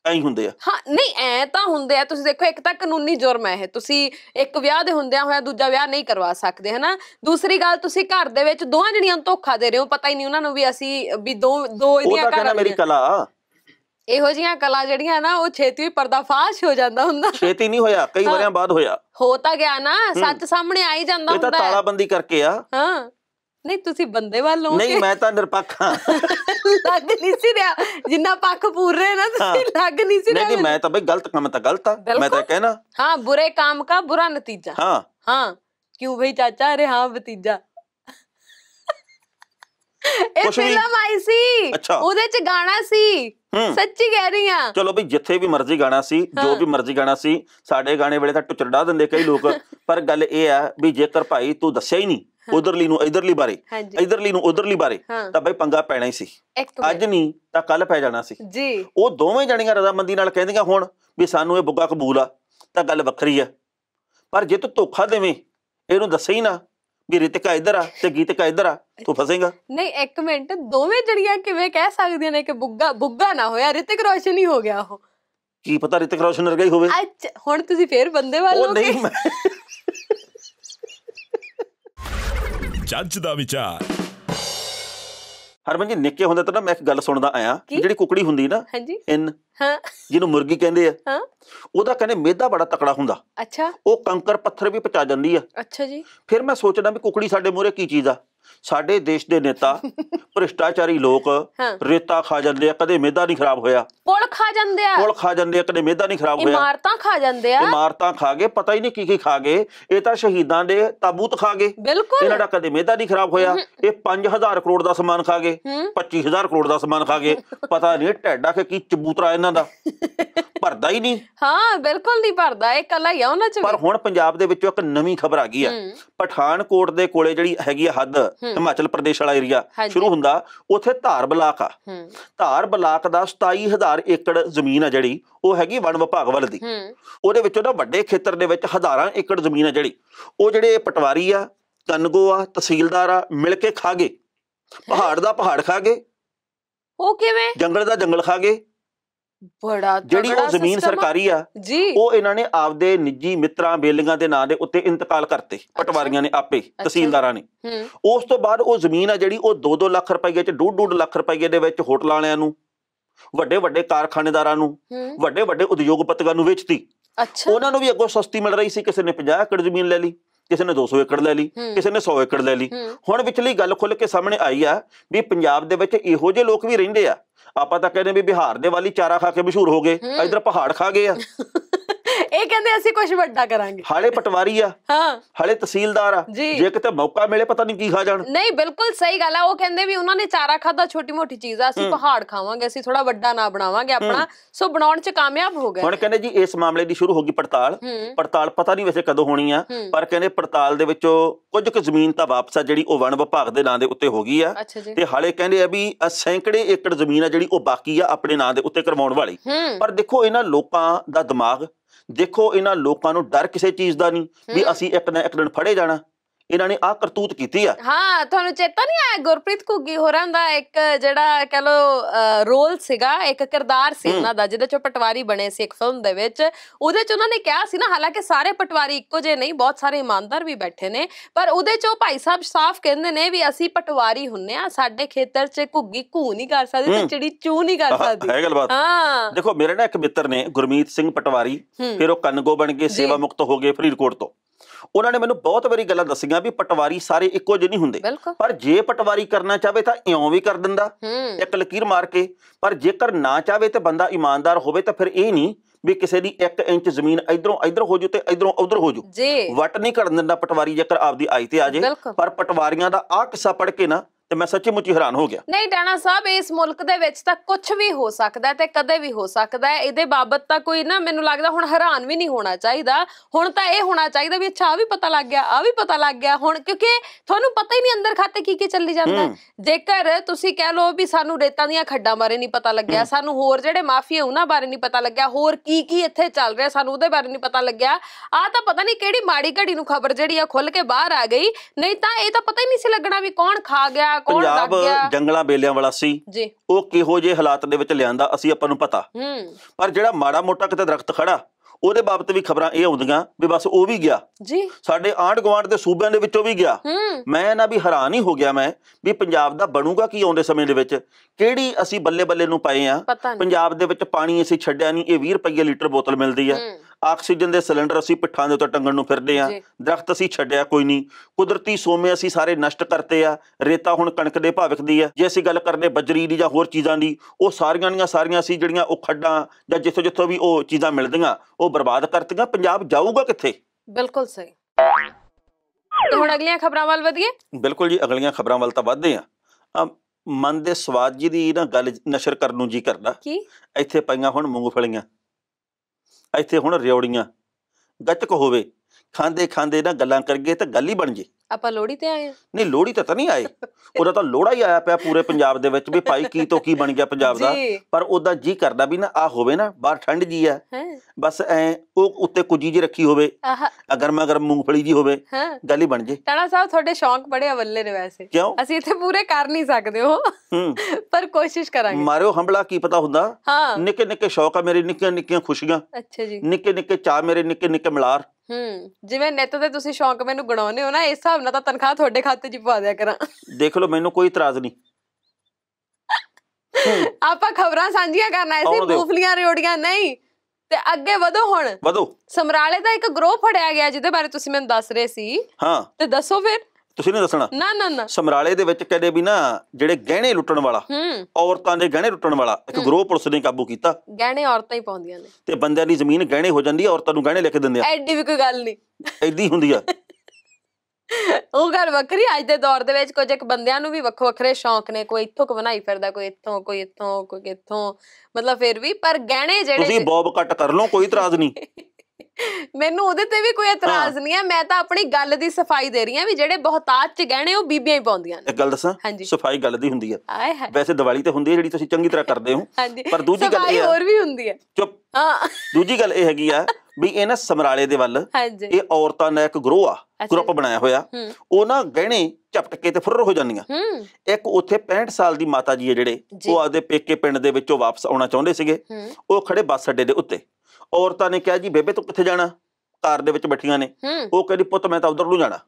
[SPEAKER 1] ਐਂ ਹੁੰਦੇ ਆ
[SPEAKER 2] ਹਾਂ ਨਹੀਂ ਐ ਤਾਂ ਹੁੰਦੇ ਆ ਤੁਸੀਂ ਦੇਖੋ ਇੱਕ ਤਾਂ ਕਾਨੂੰਨੀ ਜੁਰਮ ਹੈ ਇਹ ਤੁਸੀਂ ਇੱਕ ਵਿਆਹ ਦੇ ਹੁੰਦਿਆਂ ਹੋਇਆ ਦੂਜਾ ਵਿਆਹ ਨਹੀਂ ਕਰਵਾ ਸਕਦੇ ਹਨਾ ਦੂਸਰੀ ਗੱਲ ਤੁਸੀਂ ਘਰ ਦੇ ਵਿੱਚ ਦੋਹਾਂ ਜਣੀਆਂ ਨੂੰ ਧੋਖਾ ਦੇ ਰਹੇ ਹੋ ਪਤਾ ਹੀ ਨਹੀਂ ਉਹਨਾਂ ਨੂੰ ਵੀ ਅਸੀਂ ਵੀ ਦੋ ਦੋ ਇਹਦੀਆਂ ਉਹ ਤਾਂ ਮੇਰੀ ਕਲਾ ਇਹੋ ਜੀਆਂ ਕਲਾ ਜਿਹੜੀਆਂ ਨਾ ਉਹ ਛੇਤੀ ਵੀ ਪਰਦਾਫਾਸ਼ ਹੋ ਜਾਂਦਾ ਹੁੰਦਾ
[SPEAKER 1] ਛੇਤੀ ਨਹੀਂ ਹੋਇਆ ਕਈ ਵਾਰਿਆਂ ਬਾਅਦ ਹੋਇਆ
[SPEAKER 2] ਹੋ ਤਾਂ ਗਿਆ ਨਾ ਸੱਚ ਸਾਹਮਣੇ ਆ ਹੀ ਜਾਂਦਾ ਹੁੰਦਾ ਇਹ ਤਾਂ ਤਾਲਾਬੰਦੀ ਕਰਕੇ ਆ ਹਾਂ ਨਹੀਂ ਤੁਸੀਂ ਬੰਦੇ ਵੱਲ ਹੋ ਨਹੀਂ ਮੈਂ
[SPEAKER 1] ਤਾਂ ਨਿਰਪੱਖ ਹਾਂ
[SPEAKER 2] ਲੱਗ ਨਹੀਂ ਸੀ ਰਿਹਾ ਜਿੰਨਾ ਪੱਖ ਪੂਰ ਰਹੇ ਨਾ ਤੁਸੀਂ ਲੱਗ ਨਹੀਂ ਸੀ ਰਿਹਾ ਨਹੀਂ
[SPEAKER 1] ਮੈਂ ਤਾਂ ਬਈ ਗਲਤ ਕੰਮ ਤਾਂ ਗਲਤ ਆ ਮੈਂ ਤਾਂ ਕਹਿਣਾ
[SPEAKER 2] ਹਾਂ ਬੁਰੇ ਕੰਮ ਦਾ ਬੁਰਾ ਨਤੀਜਾ ਹਾਂ ਹਾਂ ਕਿਉਂ ਬਈ ਚਾਚਾ ਅਰੇ ਹਾਂ ਭਤੀਜਾ ਇਹ ਫਿਲਮ ਆਈ ਸੀ ਉਹਦੇ ਚ ਗਾਣਾ ਸੀ ਸੱਚੀ ਕਹਿ ਰਹੀ ਆ
[SPEAKER 1] ਚਲੋ ਬਈ ਜਿੱਥੇ ਵੀ ਮਰਜ਼ੀ ਗਾਣਾ ਸੀ ਜੋ ਵੀ ਮਰਜ਼ੀ ਗਾਣਾ ਸੀ ਸਾਡੇ ਗਾਣੇ ਵੇਲੇ ਤਾਂ ਟੁੱਟੜਾ ਦਿੰਦੇ ਕਈ ਲੋਕ ਪਰ ਗੱਲ ਇਹ ਆ ਵੀ ਜੇਕਰ ਭਾਈ ਤੂੰ ਦੱਸਿਆ ਹੀ ਨਹੀਂ ਉਧਰਲੀ ਨੂੰ ਇਧਰਲੀ ਬਾਰੇ ਇਧਰਲੀ ਨੂੰ ਉਧਰਲੀ ਬਾਰੇ ਤਾਂ ਬਈ ਪੰਗਾ ਪੈਣਾ ਹੀ ਸੀ ਅੱਜ ਨਹੀਂ ਤਾਂ ਕੱਲ ਪੈ ਜਾਣਾ ਸੀ ਜੀ ਉਹ ਦੋਵੇਂ ਜਣੀਆਂ ਰਜ਼ਾਮੰਦੀ ਨਾਲ ਕਹਿੰਦੀਆਂ ਹੁਣ ਵੀ ਸਾਨੂੰ ਇਹ ਬੁੱਗਾ ਕਬੂਲ ਆ ਤਾਂ ਗੱਲ ਵੱਖਰੀ ਆ ਪਰ ਜੇ ਤੂੰ ਧੋਖਾ ਦੇਵੇਂ ਇਹਨੂੰ ਦੱਸੇ ਹੀ ਨਾ ਵੀ ਰਿਤਿਕਾ ਇੱਧਰ ਆ ਤੇ ਗੀਤਿਕਾ ਇੱਧਰ ਆ ਤੂੰ ਫਸੇਗਾ
[SPEAKER 2] ਨਹੀਂ ਇੱਕ ਮਿੰਟ ਦੋਵੇਂ ਜੜੀਆਂ ਕਿਵੇਂ ਕਹਿ ਸਕਦੀਆਂ ਨੇ ਕਿ ਬੁੱਗਾ ਬੁੱਗਾ ਨਾ ਹੋਇਆ ਰਿਤਿਕ ਰੋਸ਼ਨ ਹੀ ਹੋ ਗਿਆ ਉਹ
[SPEAKER 1] ਕੀ ਪਤਾ ਰਿਤਿਕ ਰੋਸ਼ਨ ਵਰਗਾ ਹੋਵੇ
[SPEAKER 2] ਅੱਛਾ ਹੁਣ ਤੁਸੀਂ ਫੇਰ ਬੰਦੇ ਵਾਲ ਹੋ ਗਏ ਉਹ ਨਹੀਂ ਮੈਂ
[SPEAKER 1] ਜੱਜ ਦਾ ਵਿਚਾਰ ਹਰਮਨ ਜੀ ਨਿੱਕੇ ਹੁੰਦੇ ਤਾਂ ਨਾ ਮੈਂ ਇੱਕ ਗੱਲ ਸੁਣਦਾ ਆਇਆ ਜਿਹੜੀ ਕੁਕੜੀ ਹੁੰਦੀ ਨਾ ਇਨ ਹਾਂ ਜਿਹਨੂੰ ਮੁਰਗੀ ਕਹਿੰਦੇ ਆ ਹਾਂ ਉਹਦਾ ਕਹਿੰਦੇ ਮੇਦਾ ਬੜਾ ਤਕੜਾ ਹੁੰਦਾ ਅੱਛਾ ਉਹ ਕੰਕਰ ਪੱਥਰ ਵੀ ਪਚਾ ਜਾਂਦੀ ਆ ਅੱਛਾ ਜੀ ਫਿਰ ਮੈਂ ਸੋਚਦਾ ਵੀ ਕੁਕੜੀ ਸਾਡੇ ਮੂਰੇ ਕੀ ਚੀਜ਼ ਆ ਸਾਡੇ ਦੇਸ਼ ਦੇ ਨੇਤਾ ਭ੍ਰਿਸ਼ਟਾਚਾਰੀ ਲੋਕ ਰੇਤਾ ਖਾ ਜਾਂਦੇ ਆ ਕਦੇ ਮੇਦਾ ਨਹੀਂ ਖਰਾਬ ਹੋਇਆ
[SPEAKER 2] ਪੁਲ ਖਾ ਜਾਂਦੇ ਆ ਪੁਲ
[SPEAKER 1] ਖਾ ਜਾਂਦੇ ਆ ਕਦੇ ਮੇਦਾ ਨਹੀਂ ਖਰਾਬ ਹੋਇਆ
[SPEAKER 2] ਇਮਾਰਤਾਂ ਖਾ ਜਾਂਦੇ ਆ ਇਮਾਰਤਾਂ
[SPEAKER 1] ਖਾ ਗਏ ਪਤਾ ਹੀ ਨਹੀਂ ਕੀ ਕੀ ਖਾ ਗਏ ਇਹ ਤਾਂ ਸ਼ਹੀਦਾਂ ਦੇ ਤਾਬੂਤ ਖਾ ਗਏ ਇਹਨਾਂ ਦਾ ਕਦੇ ਮੇਦਾ ਨਹੀਂ ਖਰਾਬ ਹੋਇਆ ਇਹ 5000 ਕਰੋੜ ਦਾ ਸਮਾਨ ਖਾ ਗਏ 25000 ਕਰੋੜ ਦਾ ਸਮਾਨ ਖਾ ਗਏ ਪਤਾ ਨਹੀਂ ਟੈਡਾ ਕਿ ਕੀ ਚਬੂਤਰਾ ਇਹਨਾਂ ਦਾ ਭਰਦਾ ਹੀ ਨਹੀਂ
[SPEAKER 2] ਹਾਂ ਬਿਲਕੁਲ ਨਹੀਂ ਭਰਦਾ ਇਹ ਕੱਲਾ ਹੀ ਆ ਉਹਨਾਂ ਚ ਪਰ
[SPEAKER 1] ਹੁਣ ਪੰਜਾਬ ਦੇ ਵਿੱਚੋਂ ਇੱਕ ਨਵੀਂ ਖਬਰ ਆ ਗਈ ਆ ਪਠਾਨਕੋਟ ਦੇ ਕੋਲੇ ਜਿਹੜੀ ਹੈਗੀ ਆ ਹੱਦ ਹਿਮਾਚਲ ਪ੍ਰਦੇਸ਼ ਵਾਲਾ ਏਰੀਆ ਸ਼ੁਰੂ ਹੁੰਦਾ ਉਥੇ ਧਾਰ ਬਲਾਕ ਆ ਧਾਰ ਬਲਾਕ ਦਾ 27000 ਏਕੜ ਜ਼ਮੀਨ ਆ ਜਿਹੜੀ ਉਹ ਹੈਗੀ ਵਣ ਵਿਭਾਗ ਵੱਲ ਦੀ ਉਹਦੇ ਵਿੱਚੋਂ ਨਾ ਵੱਡੇ ਖੇਤਰ ਦੇ ਵਿੱਚ ਹਜ਼ਾਰਾਂ ਏਕੜ ਜ਼ਮੀਨ ਆ ਜਿਹੜੀ ਉਹ ਜਿਹੜੇ ਪਟਵਾਰੀ ਆ ਤਨਗੋ ਆ ਤਹਿਸੀਲਦਾਰ ਆ ਮਿਲ ਕੇ ਖਾ ਗਏ ਪਹਾੜ ਦਾ ਪਹਾੜ ਖਾ ਗਏ ਉਹ ਕਿਵੇਂ ਜੰਗਲ ਦਾ ਜੰਗਲ ਖਾ ਗਏ ਬੜਾ ਜਿਹੜੀ ਉਹ ਜ਼ਮੀਨ ਸਰਕਾਰੀ ਆ ਉਹ ਇਹਨਾਂ ਨੇ ਆਪਦੇ ਨਿੱਜੀ ਮਿੱਤਰਾਂ ਬੇਲੀਆਂ ਦੇ ਨਾਂ ਦੇ ਉੱਤੇ ਇੰਤਕਾਲ ਕਰਤੇ ਪਟਵਾਰੀਆਂ ਨੇ ਆਪੇ ਤਹਿਸੀਲਦਾਰਾਂ ਨੇ ਉਸ ਤੋਂ ਬਾਅਦ ਉਹ ਜ਼ਮੀਨ ਆ ਜਿਹੜੀ ਉਹ 2-2 ਲੱਖ ਰੁਪਏ ਚ 2-2 ਲੱਖ ਰੁਪਏ ਦੇ ਵਿੱਚ ਹੋਟਲਾਂ ਵਾਲਿਆਂ ਨੂੰ ਵੱਡੇ ਵੱਡੇ ਕਾਰਖਾਨੇਦਾਰਾਂ ਨੂੰ ਵੱਡੇ ਵੱਡੇ ਉਦਯੋਗਪਤੀਆਂ ਨੂੰ ਵੇਚਤੀ ਅੱਛਾ ਉਹਨਾਂ ਨੂੰ ਵੀ ਅੱਗੋਂ ਸਸਤੀ ਮਿਲ ਰਹੀ ਸੀ ਕਿਸੇ ਨੇ 50 ਏਕੜ ਜ਼ਮੀਨ ਲੈ ਲਈ ਕਿਸੇ ਨੇ 200 ਏਕੜ ਲੈ ਲਈ ਕਿਸੇ ਨੇ 100 ਏਕੜ ਲੈ ਲਈ ਹੁਣ ਵਿਚਲੀ ਗੱਲ ਖੁੱਲ ਕੇ ਸਾਹਮਣੇ ਆਈ ਆ ਵੀ ਪੰਜਾਬ ਦੇ ਵਿੱਚ ਇਹੋ ਜਿਹੇ ਲੋਕ ਵੀ ਰਹਿੰਦੇ ਆ ਆਪਾਂ ਤਾਂ ਕਹਿੰਦੇ ਵੀ ਬਿਹਾਰ ਦੇ ਵਾਲੀ ਚਾਰਾ ਖਾ ਕੇ ਮਸ਼ਹੂਰ ਹੋ ਗਏ ਇਧਰ ਪਹਾੜ ਖਾ ਗਏ ਆ ਇਹ
[SPEAKER 2] ਕਹਿੰਦੇ ਅਸੀਂ ਕੁਝ ਵੱਡਾ ਕਰਾਂਗੇ
[SPEAKER 1] ਹਾਲੇ ਪਟਵਾਰੀ ਆ ਹਾਂ ਹਾਲੇ ਤਹਿਸੀਲਦਾਰ ਆ ਜੇ ਕਿਤੇ ਮੌਕਾ ਮਿਲੇ ਪਤਾ ਨਹੀਂ ਕੀ ਖਾ ਜਾਣ
[SPEAKER 2] ਨਹੀਂ ਬਿਲਕੁਲ ਸਹੀ ਗੱਲ ਆ ਉਹ ਕਹਿੰਦੇ ਵੀ ਉਹਨਾਂ ਨੇ ਚਾਰਾ ਖਾਦਾ ਛੋਟੀ ਮੋਟੀ ਚੀਜ਼ ਆ ਅਸੀਂ ਪਹਾੜ ਖਾਵਾਂਗੇ ਅਸੀਂ ਥੋੜਾ ਵੱਡਾ ਨਾ ਬਣਾਵਾਂਗੇ ਆਪਣਾ ਸੋ ਬਣਾਉਣ 'ਚ ਕਾਮਯਾਬ ਹੋ ਗਏ ਹੁਣ
[SPEAKER 1] ਕਹਿੰਦੇ ਜੀ ਇਸ ਮਾਮਲੇ ਦੀ ਸ਼ੁਰੂ ਹੋ ਗਈ ਪੜਤਾਲ ਪੜਤਾਲ ਪਤਾ ਨਹੀਂ ਵੈਸੇ ਕਦੋਂ ਹੋਣੀ ਆ ਪਰ ਕਹਿੰਦੇ ਪੜਤਾਲ ਦੇ ਵਿੱਚੋਂ ਕੁਝ ਕੁ ਜ਼ਮੀਨ ਤਾਂ ਵਾਪਸ ਆ ਜਿਹੜੀ ਉਹ ਵਣ ਵਿਭਾਗ ਦੇ ਨਾਂ ਦੇ ਉੱਤੇ ਹੋ ਗਈ ਆ ਤੇ ਹਾਲੇ ਕਹਿੰਦੇ ਆ ਵੀ ਸੈਂਕੜੇ ਏਕੜ ਜ਼ਮੀਨ ਆ ਜਿਹੜੀ ਉਹ ਬਾਕੀ ਆ ਆਪਣੇ ਨਾਂ ਦੇ ਉੱਤੇ ਕਰਵਾਉਣ ਵਾਲੀ ਪਰ ਦੇਖੋ ਇਹਨਾਂ ਲੋਕਾਂ ਦਾ ਦਿਮਾਗ ਦੇਖੋ ਇਹਨਾਂ ਲੋਕਾਂ ਨੂੰ ਡਰ ਕਿਸੇ ਚੀਜ਼ ਦਾ ਨਹੀਂ ਵੀ ਅਸੀਂ ਇੱਕ ਨਾ ਇੱਕ ਦਿਨ ਫੜੇ ਜਾਣਾ ਇਹਨਾਂ ਨੇ ਆ ਕਰਤੂਤ ਕੀਤੀ ਆ
[SPEAKER 2] ਹਾਂ ਤੁਹਾਨੂੰ ਚੇਤਾ ਨਹੀਂ ਆਇਆ ਗੁਰਪ੍ਰੀਤ ਘੁੱਗੀ ਹੋਰਾਂ ਦਾ ਇੱਕ ਜਿਹੜਾ ਕਹ ਲੋ ਰੋਲ ਸੀਗਾ ਇੱਕ ਕਿਰਦਾਰ ਸੀ ਉਹਨਾਂ ਦਾ ਜਿਹਦੇ ਚੋਂ ਪਟਵਾਰੀ ਬਣੇ ਸੀ ਇੱਕ ਫਿਲਮ ਦੇ ਵਿੱਚ ਉਹਦੇ ਚ ਉਹਨਾਂ ਨੇ ਕਿਹਾ ਸੀ ਨਾ ਹਾਲਾਂਕਿ ਸਾਰੇ ਪਟਵਾਰੀ ਇੱਕੋ ਜਿਹੇ ਨਹੀਂ ਬਹੁਤ ਸਾਰੇ ਇਮਾਨਦਾਰ ਵੀ ਬੈਠੇ ਨੇ ਪਰ ਉਹਦੇ ਚੋਂ ਭਾਈ ਸਾਹਿਬ ਸਾਫ਼ ਕਹਿੰਦੇ ਨੇ ਵੀ ਅਸੀਂ ਪਟਵਾਰੀ ਹੁੰਨੇ ਆ ਸਾਡੇ ਖੇਤਰ 'ਚ ਘੁੱਗੀ ਘੂ ਨਹੀਂ ਕਰ ਸਕਦੀ ਤੇ ਚਿੜੀ ਚੂ ਨਹੀਂ ਕਰ ਸਕਦੀ ਗੱਲ ਬਾਤ ਹਾਂ
[SPEAKER 1] ਦੇਖੋ ਮੇਰੇ ਨਾਲ ਇੱਕ ਮਿੱਤਰ ਨੇ ਗੁਰਮੀਤ ਸਿੰਘ ਪਟਵਾਰੀ ਫਿਰ ਉਹ ਕੰਨਗੋ ਬਣ ਕੇ ਸੇਵਾ ਮੁਕਤ ਹੋ ਗਏ ਫਰੀਦਕੋਟ ਤੋਂ ਉਹਨਾਂ ਨੇ ਮੈਨੂੰ ਬਹੁਤ ਵਾਰੀ ਗੱਲਾਂ ਦੱਸੀਆਂ ਵੀ ਪਟਵਾਰੀ ਸਾਰੇ ਇੱਕੋ ਜਿਹੇ ਨਹੀਂ ਹੁੰਦੇ ਪਰ ਜੇ ਪਟਵਾਰੀ ਕਰਨਾ ਚਾਹਵੇ ਤਾਂ ਇਉਂ ਵੀ ਕਰ ਦਿੰਦਾ ਇੱਕ ਲਕੀਰ ਮਾਰ ਕੇ ਪਰ ਜੇਕਰ ਨਾ ਚਾਵੇ ਤੇ ਬੰਦਾ ਇਮਾਨਦਾਰ ਹੋਵੇ ਤਾਂ ਫਿਰ ਇਹ ਨਹੀਂ ਵੀ ਕਿਸੇ ਦੀ 1 ਇੰਚ ਜ਼ਮੀਨ ਇਧਰੋਂ ਇਧਰ ਹੋ ਜੂ ਤੇ ਇਧਰੋਂ ਉਧਰ ਹੋ ਜੂ ਵਟ ਨਹੀਂ ਕਰਨ ਦਿੰਦਾ ਪਟਵਾਰੀ ਜੇਕਰ ਆਪਦੀ ਆਈ ਤੇ ਆ ਜੇ ਪਰ ਪਟਵਾਰੀਆਂ ਦਾ ਆਹ ਕਿੱਸਾ ਪੜ ਕੇ ਨਾ ਤੇ ਮੈਂ ਸੱਚੀ ਮੁੱਚੀ ਹੈਰਾਨ ਹੋ ਗਿਆ
[SPEAKER 2] ਨਹੀਂ ਟਾਣਾ ਸਾਹਿਬ ਇਸ ਮੁਲਕ ਦੇ ਵਿੱਚ ਤਾਂ ਕੁਝ ਵੀ ਹੋ ਸਕਦਾ ਤੇ ਕਦੇ ਵੀ ਹੋ ਸਕਦਾ ਹੈ ਇਹਦੇ ਬਾਬਤ ਤਾਂ ਕੋਈ ਨਾ ਮੈਨੂੰ ਲੱਗਦਾ ਹੁਣ ਹੈਰਾਨ ਵੀ ਨਹੀਂ ਹੋਣਾ ਚਾਹੀਦਾ ਹੁਣ ਤਾਂ ਇਹ ਹੋਣਾ ਚਾਹੀਦਾ ਵੀ ਅੱਛਾ ਆ ਵੀ ਪਤਾ ਲੱਗ ਗਿਆ ਆ ਵੀ ਪਤਾ ਲੱਗ ਗਿਆ ਹੁਣ ਕਿਉਂਕਿ ਤੁਹਾਨੂੰ ਪਤਾ ਹੀ ਨਹੀਂ ਅੰਦਰ ਖਾਤੇ ਕੀ ਕੀ ਚੱਲੀ ਜਾਂਦਾ ਜੇਕਰ ਤੁਸੀਂ ਕਹਿ ਲਓ ਵੀ ਸਾਨੂੰ ਰੇਤਾਂ ਦੀਆਂ ਖੱਡਾਂ ਬਾਰੇ ਨਹੀਂ ਪਤਾ ਲੱਗਿਆ ਸਾਨੂੰ ਹੋਰ ਜਿਹੜੇ ਮਾਫੀਆ ਉਹਨਾਂ ਬਾਰੇ ਨਹੀਂ ਪਤਾ ਲੱਗਿਆ ਹੋਰ ਕੀ ਕੀ ਇੱਥੇ ਚੱਲ ਰਿਹਾ ਸਾਨੂੰ ਉਹਦੇ ਬਾਰੇ ਨਹੀਂ ਪਤਾ ਲੱਗਿਆ ਆ ਤਾਂ ਪਤਾ ਨਹੀਂ ਕਿਹੜੀ ਮਾੜੀ ਘੜੀ ਨੂੰ ਖਬਰ ਜਿਹੜੀ ਆ ਖੁੱਲ ਕੇ ਬਾਹਰ ਆ ਗਈ ਨਹੀਂ ਤਾਂ ਇਹ ਤਾਂ ਪਤਾ ਹੀ ਨਹੀਂ ਸੀ ਲੱਗਣਾ ਵੀ ਕੌਣ ਖਾ ਗਿਆ ਕੌਣ ਲੱਗ ਗਿਆ ਪੰਜਾਬ
[SPEAKER 1] ਜੰਗਲਾਂ ਬੇਲਿਆਂ ਵਾਲਾ ਸੀ ਜੀ ਉਹ ਕਿਹੋ ਜਿਹੇ ਹਾਲਾਤ ਦੇ ਵਿੱਚ ਲਿਆਂਦਾ ਅਸੀਂ ਆਪਾਂ ਨੂੰ ਪਤਾ ਹੂੰ ਪਰ ਜਿਹੜਾ ਮਾੜਾ ਮੋਟਾ ਕਿਤੇ ਦਰਖਤ ਖੜਾ ਉਹਦੇ ਬਾਬਤ ਵੀ ਖਬਰਾਂ ਇਹ ਆਉਂਦੀਆਂ ਵੀ ਬਸ ਉਹ ਵੀ ਗਿਆ ਜੀ ਸਾਡੇ ਆਂਢ ਗਵਾਂਢ ਦੇ ਸੂਬਿਆਂ ਦੇ ਵਿੱਚੋਂ ਵੀ ਗਿਆ ਮੈਂ ਨਾ ਵੀ ਹੈਰਾਨ ਹੀ ਹੋ ਗਿਆ ਮੈਂ ਵੀ ਪੰਜਾਬ ਦਾ ਬਣੂਗਾ ਕੀ ਆਉਂਦੇ ਸਮੇਂ ਦੇ ਵਿੱਚ ਕਿਹੜੀ ਅਸੀਂ ਬੱਲੇ ਬੱਲੇ ਨੂੰ ਪਏ ਆ ਪੰਜਾਬ ਦੇ ਵਿੱਚ ਪਾਣੀ ਅਸੀਂ ਛੱਡਿਆ ਨਹੀਂ ਇਹ 20 ਰੁਪਏ ਲੀਟਰ ਬੋਤਲ ਮਿਲਦੀ ਆ ਆਕਸੀਜਨ ਦੇ ਸਿਲੰਡਰ ਅਸੀਂ ਪਿੱਠਾਂ ਦੇ ਉੱਤੇ ਟੰਗਣ ਨੂੰ ਫਿਰਦੇ ਆ ਦਰਖਤ ਅਸੀਂ ਛੱਡਿਆ ਕੋਈ ਨਹੀਂ ਕੁਦਰਤੀ ਸੋਮੇ ਅਸੀਂ ਸਾਰੇ ਨਸ਼ਟ ਕਰਤੇ ਆ ਰੇਤਾ ਹੁਣ ਕਣਕ ਦੇ ਭਾਵ ਵਿਕਦੀ ਆ ਜੇ ਅਸੀਂ ਗੱਲ ਕਰਦੇ ਬਜਰੀ ਦੀ ਜਾਂ ਹੋਰ ਚੀਜ਼ਾਂ ਦੀ ਉਹ ਸਾਰੀਆਂ ਦੀਆਂ ਸਾਰੀਆਂ ਅਸੀਂ ਜਿਹੜੀਆਂ ਉਹ ਖੱਡਾਂ ਜਾਂ ਜਿੱਥੋਂ ਜਿੱਥੋਂ ਵੀ ਉਹ ਚੀਜ਼ਾਂ ਮਿਲਦੀਆਂ ਉਹ ਬਰਬਾਦ ਕਰਤੀਆਂ ਪੰਜਾਬ ਜਾਊਗਾ ਕਿੱਥੇ
[SPEAKER 2] ਬਿਲਕੁਲ ਸਹੀ ਤੇ ਹੁਣ ਅਗਲੀਆਂ ਖਬਰਾਂ ਵੱਲ ਵਧੀਏ
[SPEAKER 1] ਬਿਲਕੁਲ ਜੀ ਅਗਲੀਆਂ ਖਬਰਾਂ ਵੱਲ ਤਾਂ ਵਧਦੇ ਆ ਮਨ ਦੇ ਸਵਾਦ ਜੀ ਦੀ ਨਾ ਗੱਲ ਨਸ਼ਰ ਕਰਨ ਨੂੰ ਜੀ ਕਰਦਾ ਕੀ ਇੱਥੇ ਪਈਆਂ ਹੁਣ ਮੂੰਗਫਲੀਆਂ ਇੱਥੇ ਹੁਣ ਰਿਉੜੀਆਂ ਗੱਤਕ ਹੋਵੇ ਖਾਂਦੇ ਖਾਂਦੇ ਨਾ ਗੱਲਾਂ ਕਰਗੇ ਤਾਂ ਗੱਲ ਹੀ ਬਣ ਜੇ
[SPEAKER 2] ਆਪਾਂ ਲੋੜੀ ਤੇ ਆਏ
[SPEAKER 1] ਨਹੀਂ ਲੋੜੀ ਤਾਂ ਤਾਂ ਨਹੀਂ ਆਏ ਉਹਦਾ ਤਾਂ ਲੋੜਾ ਹੀ ਆਇਆ ਪਿਆ ਪੂਰੇ ਪੰਜਾਬ ਦੇ ਵਿੱਚ ਵੀ ਭਾਈ ਕੀ ਤੋਂ ਕੀ ਬਣ ਗਿਆ ਪੰਜਾਬ ਦਾ ਪਰ ਉਹਦਾ ਜੀ ਕਰਦਾ ਵੀ ਨਾ ਆ ਹੋਵੇ ਨਾ ਬਾਹਰ ਠੰਡ ਜੀ ਆ ਬਸ ਐ ਉਹ ਉੱਤੇ ਕੁਜੀ ਜੀ ਰੱਖੀ ਹੋਵੇ ਅਗਰ ਮੈਂ ਅਗਰ ਮੂੰਗਫਲੀ ਜੀ ਹੋਵੇ ਗੱਲ ਹੀ ਬਣ ਜੇ
[SPEAKER 2] ਟਾਣਾ ਸਾਹਿਬ ਤੁਹਾਡੇ ਸ਼ੌਂਕ ਬੜੇ ਅਵੱਲੇ ਨੇ ਵੈਸੇ ਅਸੀਂ ਇੱਥੇ ਪੂਰੇ ਕਰ ਨਹੀਂ ਸਕਦੇ ਹੋ ਪਰ ਕੋਸ਼ਿਸ਼ ਕਰਾਂਗੇ
[SPEAKER 1] ਮਾਰਿਓ ਹੰਬਲਾ ਕੀ ਪਤਾ ਹੁੰਦਾ ਨਿੱਕੇ ਨਿੱਕੇ ਸ਼ੌਕ ਆ ਮੇਰੇ ਨਿੱਕੇ ਨਿੱਕੇ ਖੁਸ਼ੀਆਂ
[SPEAKER 2] ਅੱਛਾ ਜੀ ਨਿੱਕੇ
[SPEAKER 1] ਨਿੱਕੇ ਚਾਹ ਮੇਰੇ ਨਿੱਕੇ ਨਿੱਕੇ ਮਲਾਰ
[SPEAKER 2] ਹੂੰ ਜਿਵੇਂ ਨਿਤ ਦੇ ਤੁਸੀਂ ਸ਼ੌਂਕ ਮੈਨੂੰ ਗਣਾਉਨੇ ਹੋ ਨਾ ਇਸ ਹਿਸਾਬ ਨਾਲ ਤਾਂ ਤਨਖਾਹ ਤੁਹਾਡੇ ਖਾਤੇ 'ਚ ਪਵਾ ਦਿਆ ਕਰਾਂ
[SPEAKER 1] ਦੇਖ ਲਓ ਮੈਨੂੰ ਕੋਈ ਇਤਰਾਜ਼ ਨਹੀਂ
[SPEAKER 2] ਆਪਾਂ ਖਬਰਾਂ ਸਾਂਝੀਆਂ ਕਰਨਾ ਸੀ ਬੂਫਲੀਆਂ ਰਿਓੜੀਆਂ ਨਹੀਂ ਤੇ ਅੱਗੇ ਵਧੋ ਹੁਣ ਵਧੋ ਸਮਰਾਲੇ ਦਾ ਇੱਕ ਗਰੋਹ ਫੜਿਆ ਗਿਆ ਜਿਹਦੇ ਬਾਰੇ ਤੁਸੀਂ ਮੈਨੂੰ ਦੱਸ ਰਹੇ ਸੀ ਹਾਂ ਤੇ ਦੱਸੋ ਫਿਰ ਤੁਸੀਂ ਨਹੀਂ ਦੱਸਣਾ ਨਾ ਨਾ ਨਾ
[SPEAKER 1] ਸਮਰਾਲੇ ਦੇ ਵਿੱਚ ਕਹਿੰਦੇ ਵੀ ਨਾ ਜਿਹੜੇ ਗਹਿਣੇ ਲੁੱਟਣ ਵਾਲਾ ਔਰਤਾਂ ਦੇ ਗਹਿਣੇ ਲੁੱਟਣ ਵਾਲਾ ਇੱਕ ਗਰੋਹ ਪੁਲਿਸ ਨੇ ਕਾਬੂ ਕੀਤਾ
[SPEAKER 2] ਗਹਿਣੇ ਔਰਤਾਂ ਹੀ ਪਾਉਂਦੀਆਂ ਨੇ
[SPEAKER 1] ਤੇ ਬੰਦਿਆਂ ਦੀ ਜ਼ਮੀਨ ਗਹਿਣੇ ਹੋ ਜਾਂਦੀ ਹੈ ਔਰਤਾਂ ਨੂੰ ਗਹਿਣੇ ਲੈ ਕੇ ਦਿੰਦੇ ਆ
[SPEAKER 2] ਐਡੀ ਵੀ ਕੋਈ ਗੱਲ ਨਹੀਂ ਐਡੀ ਹੁੰਦੀ ਆ ਉਹ ਗੱਲ ਵੱਖਰੀ ਅੱਜ ਦੇ ਦੌਰ ਦੇ ਵਿੱਚ ਕੁਝ ਇੱਕ ਬੰਦਿਆਂ ਨੂੰ ਵੀ ਵੱਖੋ ਵੱਖਰੇ ਸ਼ੌਂਕ ਨੇ ਕੋਈ ਇੱਥੋਂ ਬਣਾਈ ਫਿਰਦਾ ਕੋਈ ਇੱਥੋਂ ਕੋਈ ਇੱਥੋਂ ਕੋਈ ਇੱਥੋਂ ਮਤਲਬ ਫਿਰ ਵੀ ਪਰ ਗਹਿਣੇ ਜਿਹੜੇ ਤੁਸੀਂ
[SPEAKER 1] ਬੌਬ ਕੱਟ ਕਰ ਲਓ ਕੋਈ ਇਤਰਾਜ਼ ਨਹੀਂ
[SPEAKER 2] ਮੈਨੂੰ ਉਹਦੇ ਤੇ ਵੀ ਕੋਈ ਇਤਰਾਜ਼ ਨਹੀਂ ਹੈ ਮੈਂ ਤਾਂ ਆਪਣੀ ਗੱਲ ਦੀ ਸਫਾਈ ਦੇ ਰਹੀ ਹਾਂ ਵੀ ਜਿਹੜੇ ਬਹੁਤਾਤ ਚ ਗਹਿਣੇ ਉਹ ਬੀਬੀਆਂ ਹੀ ਪਾਉਂਦੀਆਂ
[SPEAKER 1] ਨੇ ਗੱਲ ਦੱਸਾਂ ਸਫਾਈ ਗੱਲ ਦੀ ਹੁੰਦੀ ਹੈ ਵੈਸੇ ਦੀਵਾਲੀ ਤੇ ਹੁੰਦੀ ਹੈ ਜਿਹੜੀ ਤੁਸੀਂ ਚੰਗੀ ਤਰ੍ਹਾਂ ਕਰਦੇ ਹੋ
[SPEAKER 2] ਪਰ ਦੂਜੀ ਗੱਲ ਇਹ ਹੈ ਹੋਰ ਵੀ ਹੁੰਦੀ ਹੈ ਚੁੱਪ ਹਾਂ
[SPEAKER 1] ਦੂਜੀ ਗੱਲ ਇਹ ਹੈਗੀ ਆ ਵੀ ਇਹ ਨਾ ਸਮਰਾਲੇ ਦੇ ਵੱਲ ਇਹ ਔਰਤਾਂ ਦਾ ਇੱਕ ਗਰੋਹ ਆ ਗਰੁੱਪ ਬਣਾਇਆ ਹੋਇਆ ਉਹ ਨਾ ਗਹਿਣੇ ਝਪਟ ਕੇ ਤੇ ਫੁਰਰ ਹੋ ਜਾਂਦੀਆਂ ਇੱਕ ਉੱਥੇ 65 ਸਾਲ ਦੀ ਮਾਤਾ ਜੀ ਹੈ ਜਿਹੜੇ ਉਹ ਆਪਦੇ ਪੇਕੇ ਪਿੰਡ ਦੇ ਵਿੱਚੋਂ ਵਾਪਸ ਆਉਣਾ ਚਾਹੁੰਦੇ ਸੀਗੇ ਉਹ ਖੜੇ ਬੱਸ ਅੱਡੇ ਦੇ ਉੱਤੇ ਔਰਤਾਂ ਨੇ ਕਿਹਾ ਜੀ ਬੇਬੇ ਤੂੰ ਕਿੱਥੇ ਜਾਣਾ ਕਾਰ ਦੇ ਵਿੱਚ ਬੈਠੀਆਂ ਨੇ ਉਹ ਕਹਿੰਦੀ ਪੁੱਤ ਮੈਂ ਤਾਂ ਉਧਰ ਨੂੰ ਜਾਣਾ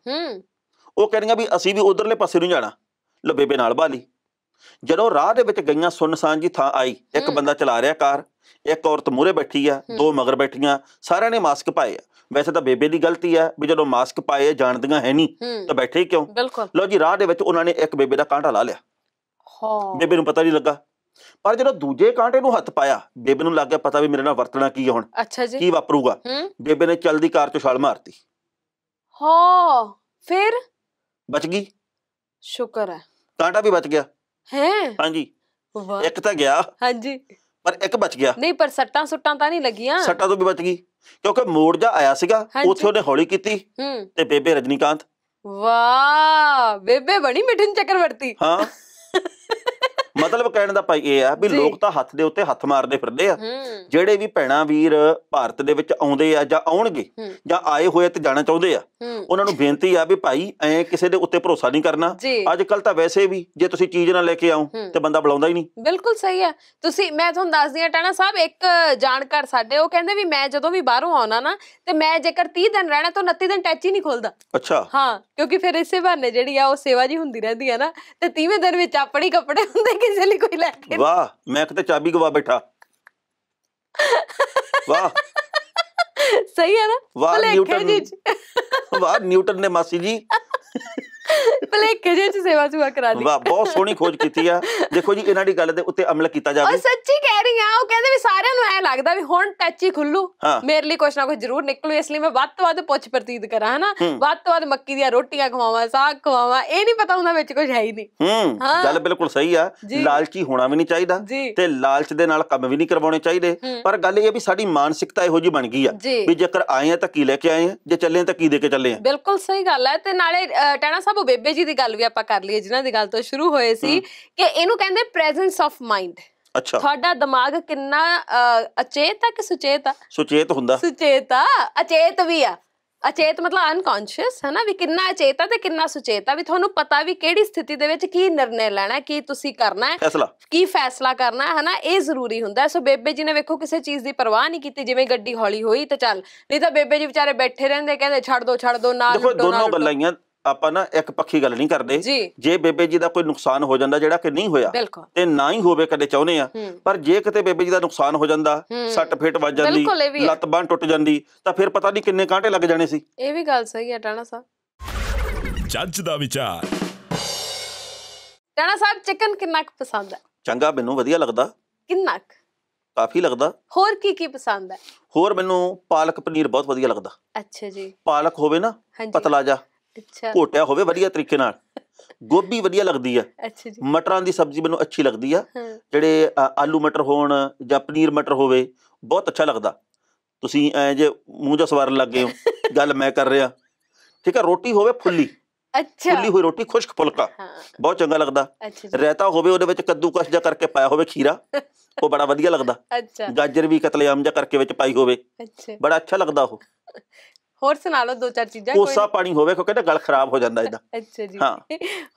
[SPEAKER 1] ਉਹ ਕਹਿੰਦੀਆਂ ਵੀ ਅਸੀਂ ਵੀ ਉਧਰਲੇ ਪਾਸੇ ਨੂੰ ਜਾਣਾ ਲੋ ਬੇਬੇ ਨਾਲ ਬਾਲੀ ਜਦੋਂ ਰਾਹ ਦੇ ਵਿੱਚ ਗਈਆਂ ਸੁਨਸਾਨ ਜੀ ਥਾਂ ਆਈ ਇੱਕ ਬੰਦਾ ਚਲਾ ਰਿਹਾ ਕਾਰ ਇੱਕ ਔਰਤ ਮੂਰੇ ਬੈਠੀ ਆ ਦੋ ਮਗਰ ਬੈਠੀਆਂ ਸਾਰਿਆਂ ਨੇ ਮਾਸਕ ਪਾਏ ਆ ਵੈਸੇ ਤਾਂ ਬੇਬੇ ਦੀ ਗਲਤੀ ਆ ਵੀ ਜਦੋਂ ਮਾਸਕ ਪਾਏ ਜਾਣਦੀਆਂ ਹੈ ਨਹੀਂ ਤਾਂ ਬੈਠੇ ਕਿਉਂ ਲੋ ਜੀ ਰਾਹ ਦੇ ਵਿੱਚ ਉਹਨਾਂ ਨੇ ਇੱਕ ਬੇਬੇ ਦਾ ਕਾਂਟਾ ਲਾ ਲਿਆ ਹਾਂ ਬੇਬੇ ਨੂੰ ਪਤਾ ਨਹੀਂ ਲੱਗਾ ਪਰ ਜਦੋਂ ਦੂਜੇ ਕਾਂਟੇ ਨੂੰ ਹੱਥ ਪਾਇਆ ਬੇਬੇ ਨੂੰ ਲੱਗ ਗਿਆ ਪਤਾ ਵੀ ਮੇਰੇ ਨਾਲ ਵਰਤਣਾ ਕੀ ਹੈ ਹੁਣ
[SPEAKER 2] ਅੱਛਾ ਜੀ ਕੀ ਵਾਪਰੂਗਾ
[SPEAKER 1] ਬੇਬੇ ਨੇ ਚਲਦੀ ਕਾਰ ਚੋਂ ਛਾਲ ਮਾਰਤੀ
[SPEAKER 2] ਹਾਂ ਫਿਰ ਬਚ ਗਈ ਸ਼ੁਕਰ ਹੈ
[SPEAKER 1] ਕਾਂਟਾ ਵੀ ਬਚ ਗਿਆ ਹੈ ਹਾਂਜੀ ਵਾਹ ਇੱਕ ਤਾਂ ਗਿਆ ਹਾਂਜੀ ਪਰ ਇੱਕ ਬਚ ਗਿਆ ਨਹੀਂ
[SPEAKER 2] ਪਰ ਸੱਟਾਂ ਸੁੱਟਾਂ ਤਾਂ ਨਹੀਂ ਲੱਗੀਆਂ ਸੱਟਾਂ
[SPEAKER 1] ਤੋਂ ਵੀ ਬਚ ਗਈ ਕਿਉਂਕਿ ਮੋੜ ਜਾ ਆਇਆ ਸੀਗਾ ਉੱਥੇ ਉਹਨੇ ਹੌਲੀ ਕੀਤੀ ਤੇ ਬੇਬੇ ਰਜਨੀਕਾਂਤ
[SPEAKER 2] ਵਾਹ ਬੇਬੇ ਬਣੀ ਮਿਠਨ ਵਰਤੀ
[SPEAKER 1] ਹਾਂ ਮਤਲਬ ਕਹਿਣ ਦਾ ਭਾਈ ਇਹ ਆ ਵੀ ਲੋਕ ਤਾਂ ਹੱਥ ਦੇ ਉੱਤੇ ਹੱਥ ਮਾਰਦੇ ਫਿਰਦੇ ਆ ਜਿਹੜੇ ਵੀ ਭੈਣਾ ਵੀਰ ਭਾਰਤ ਦੇ ਵਿੱਚ ਆਉਂਦੇ ਆ ਜਾਂ ਆਉਣਗੇ ਜਾਂ ਆਏ ਹੋਏ ਤੇ ਜਾਣਾ ਚਾਹੁੰਦੇ ਆ ਉਹਨਾਂ ਨੂੰ ਬੇਨਤੀ ਆ ਵੀ ਭਾਈ ਐ ਕਿਸੇ ਦੇ ਉੱਤੇ ਭਰੋਸਾ ਨਹੀਂ ਕਰਨਾ ਅੱਜ ਕੱਲ ਤਾਂ ਵੈਸੇ ਵੀ ਜੇ ਤੁਸੀਂ ਚੀਜ਼ ਨਾ ਲੈ ਕੇ ਆਓ ਤੇ ਬੰਦਾ ਬੁਲਾਉਂਦਾ ਹੀ ਨਹੀਂ
[SPEAKER 2] ਬਿਲਕੁਲ ਸਹੀ ਹੈ ਤੁਸੀਂ ਮੈਂ ਤੁਹਾਨੂੰ ਦੱਸਦੀ ਆ ਟਾਣਾ ਸਾਹਿਬ ਇੱਕ ਜਾਣਕਾਰ ਸਾਡੇ ਉਹ ਕਹਿੰਦੇ ਵੀ ਮੈਂ ਜਦੋਂ ਵੀ ਬਾਹਰੋਂ ਆਉਣਾ ਨਾ ਤੇ ਮੈਂ ਜੇਕਰ 30 ਦਿਨ ਰਹਿਣਾ ਤਾਂ 29 ਦਿਨ ਟੈਚ ਹੀ ਨਹੀਂ ਖੋਲਦਾ ਅੱਛਾ ਹਾਂ ਕਿਉਂਕਿ ਫਿਰ ਇਸੇ ਬਹਾਨੇ ਜਿਹੜੀ ਆ ਉਹ ਸੇਵਾ ਜੀ ਹੁੰਦੀ ਰਹਿੰਦੀ ਆ ਨਾ ਤੇ 30ਵੇਂ ਦਿਨ ਵਿੱਚ ਆਪਣੀ ਕੱਪੜੇ ਹੁੰਦੇ ਕਿਸੇ ਲਈ ਕੋਈ ਲੈ
[SPEAKER 1] ਕੇ ਵਾਹ ਮੈਂ ਕਿਤੇ ਚਾਬੀ ਗਵਾ ਬੈਠਾ ਵਾਹ ਸਹੀ ਹੈ ਨਾ ਵਾਹ ਨਿਊਟਨ ਵਾਹ ਨਿਊਟਨ ਨੇ ਮਾਸੀ ਜੀ
[SPEAKER 2] ਭਲੇਖੇ ਜੇ ਚ ਸੇਵਾ ਸੁਆ ਕਰਾ ਲਈ ਵਾਹ
[SPEAKER 1] ਬਹੁਤ ਸੋਹਣੀ ਖੋਜ ਕੀਤੀ ਆ ਦੇਖੋ ਜੀ ਇਹਨਾਂ ਦੀ ਗੱਲ ਦੇ ਉੱਤੇ ਅਮਲ ਕੀਤਾ ਜਾਵੇ ਉਹ
[SPEAKER 2] ਸੱਚੀ ਕਹਿ ਰਹੀ ਆ ਉਹ ਕਹਿੰਦੇ ਵੀ ਸਾਰਿਆਂ ਨੂੰ ਐ ਲੱਗਦਾ ਵੀ ਹੁਣ ਹੀ ਖੁੱਲੂ ਮੇਰੇ ਲਈ ਕੁਛ ਨਾ ਕੁਛ ਜ਼ਰੂਰ ਨਿਕਲੂ ਇਸ ਲਈ ਮੈਂ ਵੱਧ ਤੋਂ ਵੱਧ ਪੁੱਛ ਪ੍ਰਤੀਤ ਕਰਾਂ ਹਨਾ ਵੱਧ ਤੋਂ ਵੱਧ ਮੱਕੀ ਦੀਆਂ ਰੋਟੀਆਂ ਖਵਾਵਾਂ ਸਾਗ ਖਵਾਵਾਂ ਇਹ ਨਹੀਂ ਪਤਾ ਹੁੰਦਾ ਵਿੱਚ ਕੁਝ ਹੈ ਹੀ ਨਹੀਂ
[SPEAKER 1] ਹਾਂ ਗੱਲ ਬਿਲਕੁਲ ਸਹੀ ਆ ਲਾਲਚੀ ਹੋਣਾ ਵੀ ਨਹੀਂ ਚਾਹੀਦਾ ਤੇ ਲਾਲਚ ਦੇ ਨਾਲ ਕੰਮ ਵੀ ਨਹੀਂ ਕਰਵਾਉਣੇ ਚਾਹੀਦੇ ਪਰ ਗੱਲ ਇਹ ਵੀ ਸਾਡੀ ਮਾਨਸਿਕਤਾ ਇਹੋ ਜੀ ਬਣ ਗਈ ਆ ਵੀ ਜੇਕਰ ਆਏ ਆ ਤਾਂ ਕੀ ਲੈ ਕੇ ਆਏ ਆ ਜੇ ਚੱਲੇ ਆ ਤਾਂ ਕੀ ਦੇ ਕੇ ਚੱਲੇ ਆ
[SPEAKER 2] ਬਿਲਕੁਲ ਸਹੀ ਗੱਲ ਹੈ ਤੇ ਨਾਲੇ ਟੈਣਾ ਸਾਹਿਬ ਗੁਰੂ ਬੇਬੇ ਜੀ ਦੀ ਗੱਲ ਵੀ ਆਪਾਂ ਕਰ ਲਈਏ ਜਿਨ੍ਹਾਂ ਦੀ ਗੱਲ ਤੋਂ ਸ਼ੁਰੂ ਹੋਏ ਸੀ ਕਿ ਇਹਨੂੰ ਕਹਿੰਦੇ ਪ੍ਰੈਜ਼ੈਂਸ ਆਫ ਮਾਈਂਡ ਅੱਛਾ ਤੁਹਾਡਾ ਦਿਮਾਗ ਕਿੰਨਾ ਅਚੇਤ ਆ ਕਿ ਸੁਚੇਤ ਆ ਸੁਚੇਤ ਹੁੰਦਾ ਸੁਚੇਤ ਆ ਅਚੇਤ ਵੀ ਆ ਅਚੇਤ ਮਤਲਬ ਅਨਕੌਂਸ਼ੀਅਸ ਹੈ ਨਾ ਵੀ ਕਿੰਨਾ ਅਚੇਤ ਆ ਤੇ ਕਿੰਨਾ ਸੁਚੇਤ ਆ ਵੀ ਤੁਹਾਨੂੰ ਪਤਾ ਵੀ ਕਿਹੜੀ ਸਥਿਤੀ ਦੇ ਵਿੱਚ ਕੀ ਨਿਰਣੇ ਲੈਣਾ ਹੈ ਕੀ ਤੁਸੀਂ ਕਰਨਾ ਹੈ ਫੈਸਲਾ ਕੀ ਫੈਸਲਾ ਕਰਨਾ ਹੈ ਨਾ ਇਹ ਜ਼ਰੂਰੀ ਹੁੰਦਾ ਸੋ ਬੇਬੇ ਜੀ ਨੇ ਵੇਖੋ ਕਿਸੇ ਚੀਜ਼ ਦੀ ਪਰਵਾਹ ਨਹੀਂ ਕੀਤੀ ਜਿਵੇਂ ਗੱਡੀ ਹੌਲੀ ਹੋਈ ਤੇ ਚੱਲ ਨਹੀਂ ਤਾਂ ਬੇਬੇ ਜੀ ਵਿਚਾਰੇ ਬੈਠੇ ਰਹਿੰਦੇ ਕਹਿੰਦੇ ਛੱਡ ਦੋ ਛੱਡ ਦੋ ਨਾ ਦੋਨੋਂ ਗੱਲਾਂ
[SPEAKER 1] ਆਪਾਂ ਨਾ ਇੱਕ ਪੱਖੀ ਗੱਲ ਨਹੀਂ ਕਰਦੇ ਜੇ ਬੇਬੇ ਜੀ ਦਾ ਕੋਈ ਨੁਕਸਾਨ ਹੋ ਜਾਂਦਾ ਜਿਹੜਾ ਕਿ ਨਹੀਂ ਹੋਇਆ ਤੇ ਨਾ ਹੀ ਹੋਵੇ ਕਦੇ ਚਾਹੁੰਦੇ ਆ ਪਰ ਜੇ ਕਿਤੇ ਬੇਬੇ ਜੀ ਦਾ ਨੁਕਸਾਨ ਹੋ ਜਾਂਦਾ ਸੱਟ ਫੇਟ ਵੱਜ ਜਾਂਦੀ ਲੱਤ ਬਾਹ ਟੁੱਟ ਜਾਂਦੀ ਤਾਂ ਫਿਰ ਪਤਾ ਨਹੀਂ ਕਿੰਨੇ ਕਾਂਟੇ ਲੱਗ ਜਾਣੇ ਸੀ
[SPEAKER 2] ਇਹ ਵੀ ਗੱਲ ਸਹੀ ਹੈ ਟਾਣਾ ਸਾਹਿਬ
[SPEAKER 1] ਜੱਜ ਦਾ ਵਿਚਾਰ
[SPEAKER 2] ਟਾਣਾ ਸਾਹਿਬ ਚਿਕਨ ਕਿੰਨਾ ਕੁ ਪਸੰਦ ਹੈ
[SPEAKER 1] ਚੰਗਾ ਮੈਨੂੰ ਵਧੀਆ ਲੱਗਦਾ ਕਿੰਨਾ ਕੁ ਕਾਫੀ ਲੱਗਦਾ
[SPEAKER 2] ਹੋਰ ਕੀ ਕੀ ਪਸੰਦ ਹੈ
[SPEAKER 1] ਹੋਰ ਮੈਨੂੰ ਪਾਲਕ ਪਨੀਰ ਬਹੁਤ ਵਧੀਆ ਲੱਗਦਾ ਅੱਛਾ ਜੀ ਪਾਲਕ ਹੋਵੇ ਨਾ ਪਤਲਾ ਜਾ
[SPEAKER 2] ਅੱਛਾ ਘੋਟਿਆ
[SPEAKER 1] ਹੋਵੇ ਵਧੀਆ ਤਰੀਕੇ ਨਾਲ ਗੋਭੀ ਵਧੀਆ ਲੱਗਦੀ ਆ
[SPEAKER 2] ਅੱਛਾ ਜੀ ਮਟਰਾਂ
[SPEAKER 1] ਦੀ ਸਬਜ਼ੀ ਮੈਨੂੰ ਅੱਛੀ ਲੱਗਦੀ ਆ ਜਿਹੜੇ ਆਲੂ ਮਟਰ ਹੋਣ ਜਾਂ ਪਨੀਰ ਮਟਰ ਹੋਵੇ ਬਹੁਤ ਅੱਛਾ ਲੱਗਦਾ ਤੁਸੀਂ ਐ ਜੇ ਮੂੰਹ ਜਾਂ ਸਵਾਰਨ ਲੱਗ ਗਏ ਹੋ ਗੱਲ ਮੈਂ ਕਰ ਰਿਹਾ ਠੀਕ ਆ ਰੋਟੀ ਹੋਵੇ ਫੁੱਲੀ
[SPEAKER 2] ਅੱਛਾ ਫੁੱਲੀ ਹੋਈ
[SPEAKER 1] ਰੋਟੀ ਖੁਸ਼ਕ ਫੁਲਕਾ ਬਹੁਤ ਚੰਗਾ ਲੱਗਦਾ ਰਹਿਤਾ ਹੋਵੇ ਉਹਦੇ ਵਿੱਚ ਕੱਦੂ ਕਸ ਜਾਂ ਕਰਕੇ ਪਾਇਆ ਹੋਵੇ ਖੀਰਾ ਉਹ ਬੜਾ ਵਧੀਆ ਲੱਗਦਾ ਅੱਛਾ ਗਾਜਰ ਵੀ ਕਤਲੇਆਮ ਜਾਂ ਕਰਕੇ ਵਿੱਚ ਪਾਈ ਹੋਵੇ ਅੱਛਾ ਬੜਾ ਅੱਛਾ ਲੱਗਦਾ ਉਹ
[SPEAKER 2] ਹੋਰ ਸੁਣਾ ਲਓ ਦੋ ਚਾਰ ਚੀਜ਼ਾਂ ਕੋਸਾ
[SPEAKER 1] ਪਾਣੀ ਹੋਵੇ ਕਿਉਂਕਿ ਤਾਂ ਗਲ ਖਰਾਬ ਹੋ ਜਾਂਦਾ ਇਹਦਾ
[SPEAKER 2] ਅੱਛਾ ਜੀ ਹਾਂ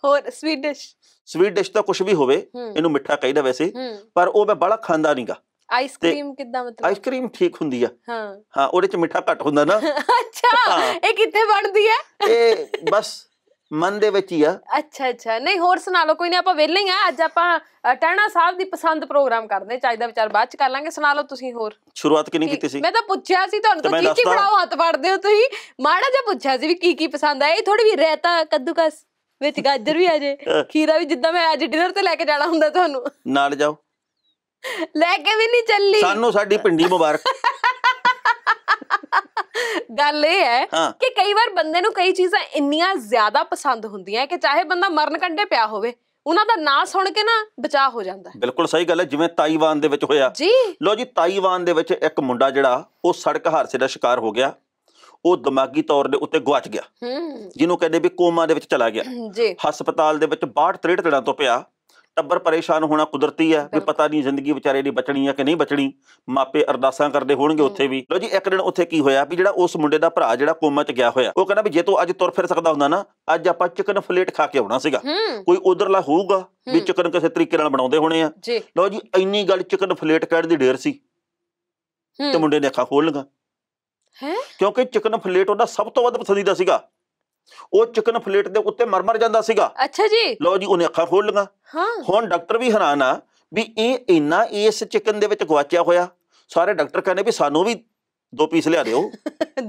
[SPEAKER 2] ਹੋਰ ਸਵੀਟ ਡਿਸ਼
[SPEAKER 1] ਸਵੀਟ ਡਿਸ਼ ਤਾਂ ਕੁਝ ਵੀ ਹੋਵੇ ਇਹਨੂੰ ਮਿੱਠਾ ਕਹਿੰਦਾ ਵੈਸੇ ਪਰ ਉਹ ਮੈਂ ਬੜਾ ਖਾਂਦਾ ਨਹੀਂਗਾ
[SPEAKER 2] ਆਈਸਕ੍ਰੀਮ ਕਿੱਦਾਂ ਮਤਲਬ
[SPEAKER 1] ਆਈਸਕ੍ਰੀਮ ਠੀਕ ਹੁੰਦੀ ਆ ਹਾਂ ਹਾਂ ਉਹਦੇ ਚ ਮਿੱਠਾ ਘੱਟ ਹੁੰਦਾ ਨਾ
[SPEAKER 2] ਅੱਛਾ ਇਹ ਕਿੱਥੇ ਬਣਦੀ ਹੈ
[SPEAKER 1] ਇਹ ਬਸ ਮਨ ਦੇ ਵਿੱਚ ਹੀ ਆ
[SPEAKER 2] ਅੱਛਾ ਅੱਛਾ ਨਹੀਂ ਹੋਰ ਸੁਣਾ ਲਓ ਕੋਈ ਨਹੀਂ ਆਪਾਂ ਵਿਹਲੇ ਹੀ ਆ ਅੱਜ ਆਪਾਂ ਟਹਿਣਾ ਸਾਹਿਬ ਦੀ ਪਸੰਦ ਪ੍ਰੋਗਰਾਮ ਕਰਦੇ ਚਾਹੇ ਦਾ ਵਿਚਾਰ ਬਾਅਦ ਚ ਕਰ ਲਾਂਗੇ ਸੁਣਾ ਲਓ ਤੁਸੀਂ ਹੋਰ
[SPEAKER 1] ਸ਼ੁਰੂਆਤ ਨਹੀਂ ਕੀਤੀ ਸੀ ਮੈਂ
[SPEAKER 2] ਤਾਂ ਪੁੱਛਿਆ ਸੀ ਤੁਹਾਨੂੰ ਤਾਂ ਕੀ ਬਣਾਓ ਹੱਥ ਫੜਦੇ ਹੋ ਤੁਸੀਂ ਮਾੜਾ ਜਿਹਾ ਪੁੱਛਿਆ ਸੀ ਵੀ ਕੀ ਕੀ ਪਸੰਦ ਆ ਇਹ ਥੋੜੀ ਵੀ ਰਹਿਤਾ ਕੱਦੂਕਸ ਵਿੱਚ ਗਾਜਰ ਵੀ ਆ ਜੇ ਖੀਰਾ ਵੀ ਜਿੱਦਾਂ ਮੈਂ ਅੱਜ ਡਿਨਰ ਤੇ ਲੈ ਕੇ ਜਾਣਾ ਹੁੰਦਾ ਤੁਹਾਨੂੰ ਨਾਲ ਜਾਓ ਲੈ ਕੇ ਵੀ ਨਹੀਂ ਚੱਲੀ ਸਾਨੂੰ ਸਾਡੀ ਪਿੰਡੀ ਮੁਬਾਰਕ ਗੱਲ ਇਹ ਹੈ ਕਿ ਕਈ ਵਾਰ ਬੰਦੇ ਨੂੰ ਕਈ ਚੀਜ਼ਾਂ ਇੰਨੀਆਂ ਜ਼ਿਆਦਾ ਪਸੰਦ ਹੁੰਦੀਆਂ ਕਿ ਚਾਹੇ ਬੰਦਾ ਮਰਨ ਕੰਡੇ ਪਿਆ ਹੋਵੇ ਉਹਨਾਂ ਦਾ ਨਾਂ ਸੁਣ ਕੇ ਨਾ ਬਚਾਅ ਹੋ ਜਾਂਦਾ
[SPEAKER 1] ਹੈ ਬਿਲਕੁਲ ਸਹੀ ਗੱਲ ਹੈ ਜਿਵੇਂ ਤਾਈਵਾਨ ਦੇ ਵਿੱਚ ਹੋਇਆ ਜੀ ਲੋ ਜੀ ਤਾਈਵਾਨ ਦੇ ਵਿੱਚ ਇੱਕ ਮੁੰਡਾ ਜਿਹੜਾ ਉਹ ਸੜਕ ਹਾਦਸੇ ਦਾ ਸ਼ਿਕਾਰ ਹੋ ਗਿਆ ਉਹ ਦਿਮਾਗੀ ਤੌਰ ਦੇ ਉੱਤੇ ਗਵਾਚ ਗਿਆ ਜਿਹਨੂੰ ਕਹਿੰਦੇ ਵੀ ਕੋਮਾ ਦੇ ਵਿੱਚ ਚਲਾ ਗਿਆ ਜੀ ਹਸਪਤਾਲ ਦੇ ਵਿੱਚ 62 63 ਦਿਨਾਂ ਤੋਂ ਪਿਆ ਟੱਬਰ ਪਰੇਸ਼ਾਨ ਹੋਣਾ ਕੁਦਰਤੀ ਹੈ ਵੀ ਪਤਾ ਨਹੀਂ ਜ਼ਿੰਦਗੀ ਵਿਚਾਰੇ ਦੀ ਬਚਣੀ ਹੈ ਕਿ ਨਹੀਂ ਬਚਣੀ ਮਾਪੇ ਅਰਦਾਸਾਂ ਕਰਦੇ ਹੋਣਗੇ ਉੱਥੇ ਵੀ ਲੋ ਜੀ ਇੱਕ ਦਿਨ ਉੱਥੇ ਕੀ ਹੋਇਆ ਵੀ ਜਿਹੜਾ ਉਸ ਮੁੰਡੇ ਦਾ ਭਰਾ ਜਿਹੜਾ ਕੋਮਾ 'ਚ ਗਿਆ ਹੋਇਆ ਉਹ ਕਹਿੰਦਾ ਵੀ ਜੇ ਤੂੰ ਅੱਜ ਤੁਰ ਫਿਰ ਸਕਦਾ ਹੁੰਦਾ ਨਾ ਅੱਜ ਆਪਾਂ ਚਿਕਨ ਫਲੇਟ ਖਾ ਕੇ ਆਉਣਾ ਸੀਗਾ ਕੋਈ ਉਧਰਲਾ ਹੋਊਗਾ ਵੀ ਚਿਕਨ ਕਿਸੇ ਤਰੀਕੇ ਨਾਲ ਬਣਾਉਂਦੇ ਹੋਣੇ ਆ ਲੋ ਜੀ ਇੰਨੀ ਗੱਲ ਚਿਕਨ ਫਲੇਟ ਕਹਿਣ ਦੀ ਢੇਰ ਸੀ ਤੇ ਮੁੰਡੇ ਨੇ ਅੱਖਾਂ ਖੋਲ ਲਗਾ ਹੈ ਕਿਉਂਕਿ ਚਿਕਨ ਫਲੇਟ ਉਹਦਾ ਸਭ ਤੋਂ ਵੱਧ ਪਸੰਦੀਦਾ ਸੀਗਾ ਉਹ ਚਿਕਨ ਪਲੇਟ ਦੇ ਉੱਤੇ ਮਰਮਰ ਜਾਂਦਾ ਸੀਗਾ
[SPEAKER 2] ਅੱਛਾ ਜੀ ਲਓ ਜੀ
[SPEAKER 1] ਉਹਨੇ ਅੱਖਾਂ ਖੋਲ ਲੀਆਂ ਹਾਂ ਹੁਣ ਡਾਕਟਰ ਵੀ ਹੈਰਾਨ ਆ ਵੀ ਇਹ ਇੰਨਾ ਇਸ ਚਿਕਨ ਦੇ ਵਿੱਚ ਗਵਾਚਿਆ ਹੋਇਆ ਸਾਰੇ ਡਾਕਟਰ ਕਹਿੰਦੇ ਵੀ ਸਾਨੂੰ ਵੀ ਦੋ ਪੀਸ ਲਿਆ ਦਿਓ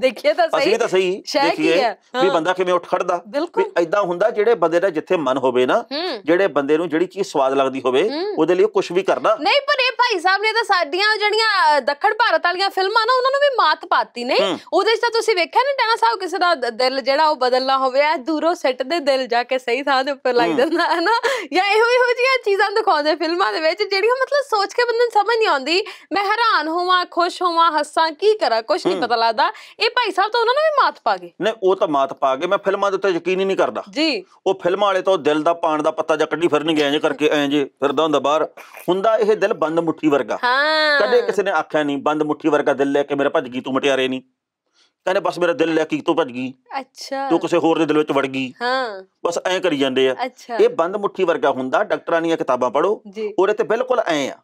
[SPEAKER 2] ਦੇਖਿਆ ਤਾਂ ਸਹੀ ਅਸੀਂ ਤਾਂ ਸਹੀ ਦੇਖੀਏ ਵੀ ਬੰਦਾ
[SPEAKER 1] ਕਿਵੇਂ ਉੱਠ ਖੜਦਾ ਵੀ ਐਦਾਂ ਹੁੰਦਾ ਜਿਹੜੇ ਬੰਦੇ ਦਾ ਜਿੱਥੇ ਮਨ ਹੋਵੇ ਨਾ ਜਿਹੜੇ ਬੰਦੇ ਨੂੰ ਜਿਹੜੀ ਚੀਜ਼ ਸਵਾਦ ਲੱਗਦੀ ਹੋਵੇ ਉਹਦੇ ਲਈ ਕੁਝ ਵੀ ਕਰਨਾ
[SPEAKER 2] ਨਹੀਂ ਪਰ ਇਹ ਭਾਈ ਸਾਹਿਬ ਨੇ ਤਾਂ ਸਾਡੀਆਂ ਜਿਹੜੀਆਂ ਦੱਖਣ ਭਾਰਤ ਵਾਲੀਆਂ ਫਿਲਮਾਂ ਨਾ ਉਹਨਾਂ ਨੂੰ ਵੀ ਮਾਤ ਪਾਤੀ ਨੇ ਉਹਦੇ ਵਿੱਚ ਤਾਂ ਤੁਸੀਂ ਵੇਖਿਆ ਨਾ ਟਾਣਾ ਸਾਹਿਬ ਕਿਸੇ ਦਾ ਦਿਲ ਜਿਹੜਾ ਉਹ ਬਦਲਣਾ ਹੋਵੇ ਐ ਦੂਰੋਂ ਸੈੱਟ ਦੇ ਦਿਲ ਜਾ ਕੇ ਸਹੀ ਥਾਂ ਦੇ ਉੱਪਰ ਲੱਗ ਜਾਂਦਾ ਹੈ ਨਾ ਜਾਂ ਇਹੋ ਇਹੋ ਜੀਆਂ ਚੀਜ਼ਾਂ ਦਿਖਾਉਂਦੇ ਫਿਲਮਾਂ ਦੇ ਵਿੱਚ ਜਿਹੜੀਆਂ ਮਤਲਬ ਸੋਚ ਕੇ ਬੰਦੇ ਨੂੰ ਸਮਝ ਨਹੀਂ ਆਉਂਦੀ ਮੈਂ ਹੈਰਾਨ ਹੋਵਾਂ ਖੁਸ਼ ਹੋਵਾਂ ਹੱਸਾਂ ਕੀ ਕਰਾਂ ਸਾਰਾ ਕੁਝ ਨਹੀਂ ਪਤਾ ਲੱਗਦਾ ਇਹ ਭਾਈ ਸਾਹਿਬ ਤਾਂ ਉਹਨਾਂ ਨੂੰ ਵੀ ਮਾਤ ਪਾ ਗਏ
[SPEAKER 1] ਨਹੀਂ ਉਹ ਤਾਂ ਮਾਤ ਪਾ ਗਏ ਮੈਂ ਫਿਲਮਾਂ ਦੇ ਉੱਤੇ ਯਕੀਨ ਹੀ ਨਹੀਂ ਕਰਦਾ ਜੀ ਉਹ ਫਿਲਮਾਂ ਵਾਲੇ ਤਾਂ ਦਿਲ ਦਾ ਪਾਣ ਦਾ ਪੱਤਾ ਜਾਂ ਕੱਢੀ ਫਿਰਨਗੇ ਐਂ ਜੇ ਕਰਕੇ ਐਂ ਜੇ ਫਿਰਦਾ ਹੁੰਦਾ ਬਾਹਰ ਹੁੰਦਾ ਇਹ ਦਿਲ ਬੰਦ ਮੁੱਠੀ ਵਰਗਾ ਹਾਂ ਕਦੇ ਕਿਸੇ ਨੇ ਆਖਿਆ ਨਹੀਂ ਬੰਦ ਮੁੱਠੀ ਵਰਗਾ ਦਿਲ ਲੈ ਕੇ ਮੇਰਾ ਭੱਜ ਗਈ ਤੂੰ ਮਟਿਆਰੇ ਨਹੀਂ ਕਹਿੰਦੇ ਬਸ ਮੇਰਾ ਦਿਲ ਲੈ ਕੇ ਤੂੰ ਭੱਜ ਗਈ
[SPEAKER 2] ਅੱਛਾ ਤੂੰ ਕਿਸੇ
[SPEAKER 1] ਹੋਰ ਦੇ ਦਿਲ ਵਿੱਚ ਵੜ ਗਈ ਹਾਂ ਬਸ ਐਂ ਕਰੀ ਜਾਂਦੇ ਆ ਇਹ ਬੰਦ ਮੁੱਠੀ ਵਰਗਾ ਹੁੰਦਾ ਡਾਕਟਰਾਂ ਦੀਆਂ ਕਿਤਾਬਾਂ ਪੜੋ ਉਹਦੇ ਤੇ ਬਿਲਕੁਲ ਐਂ ਆ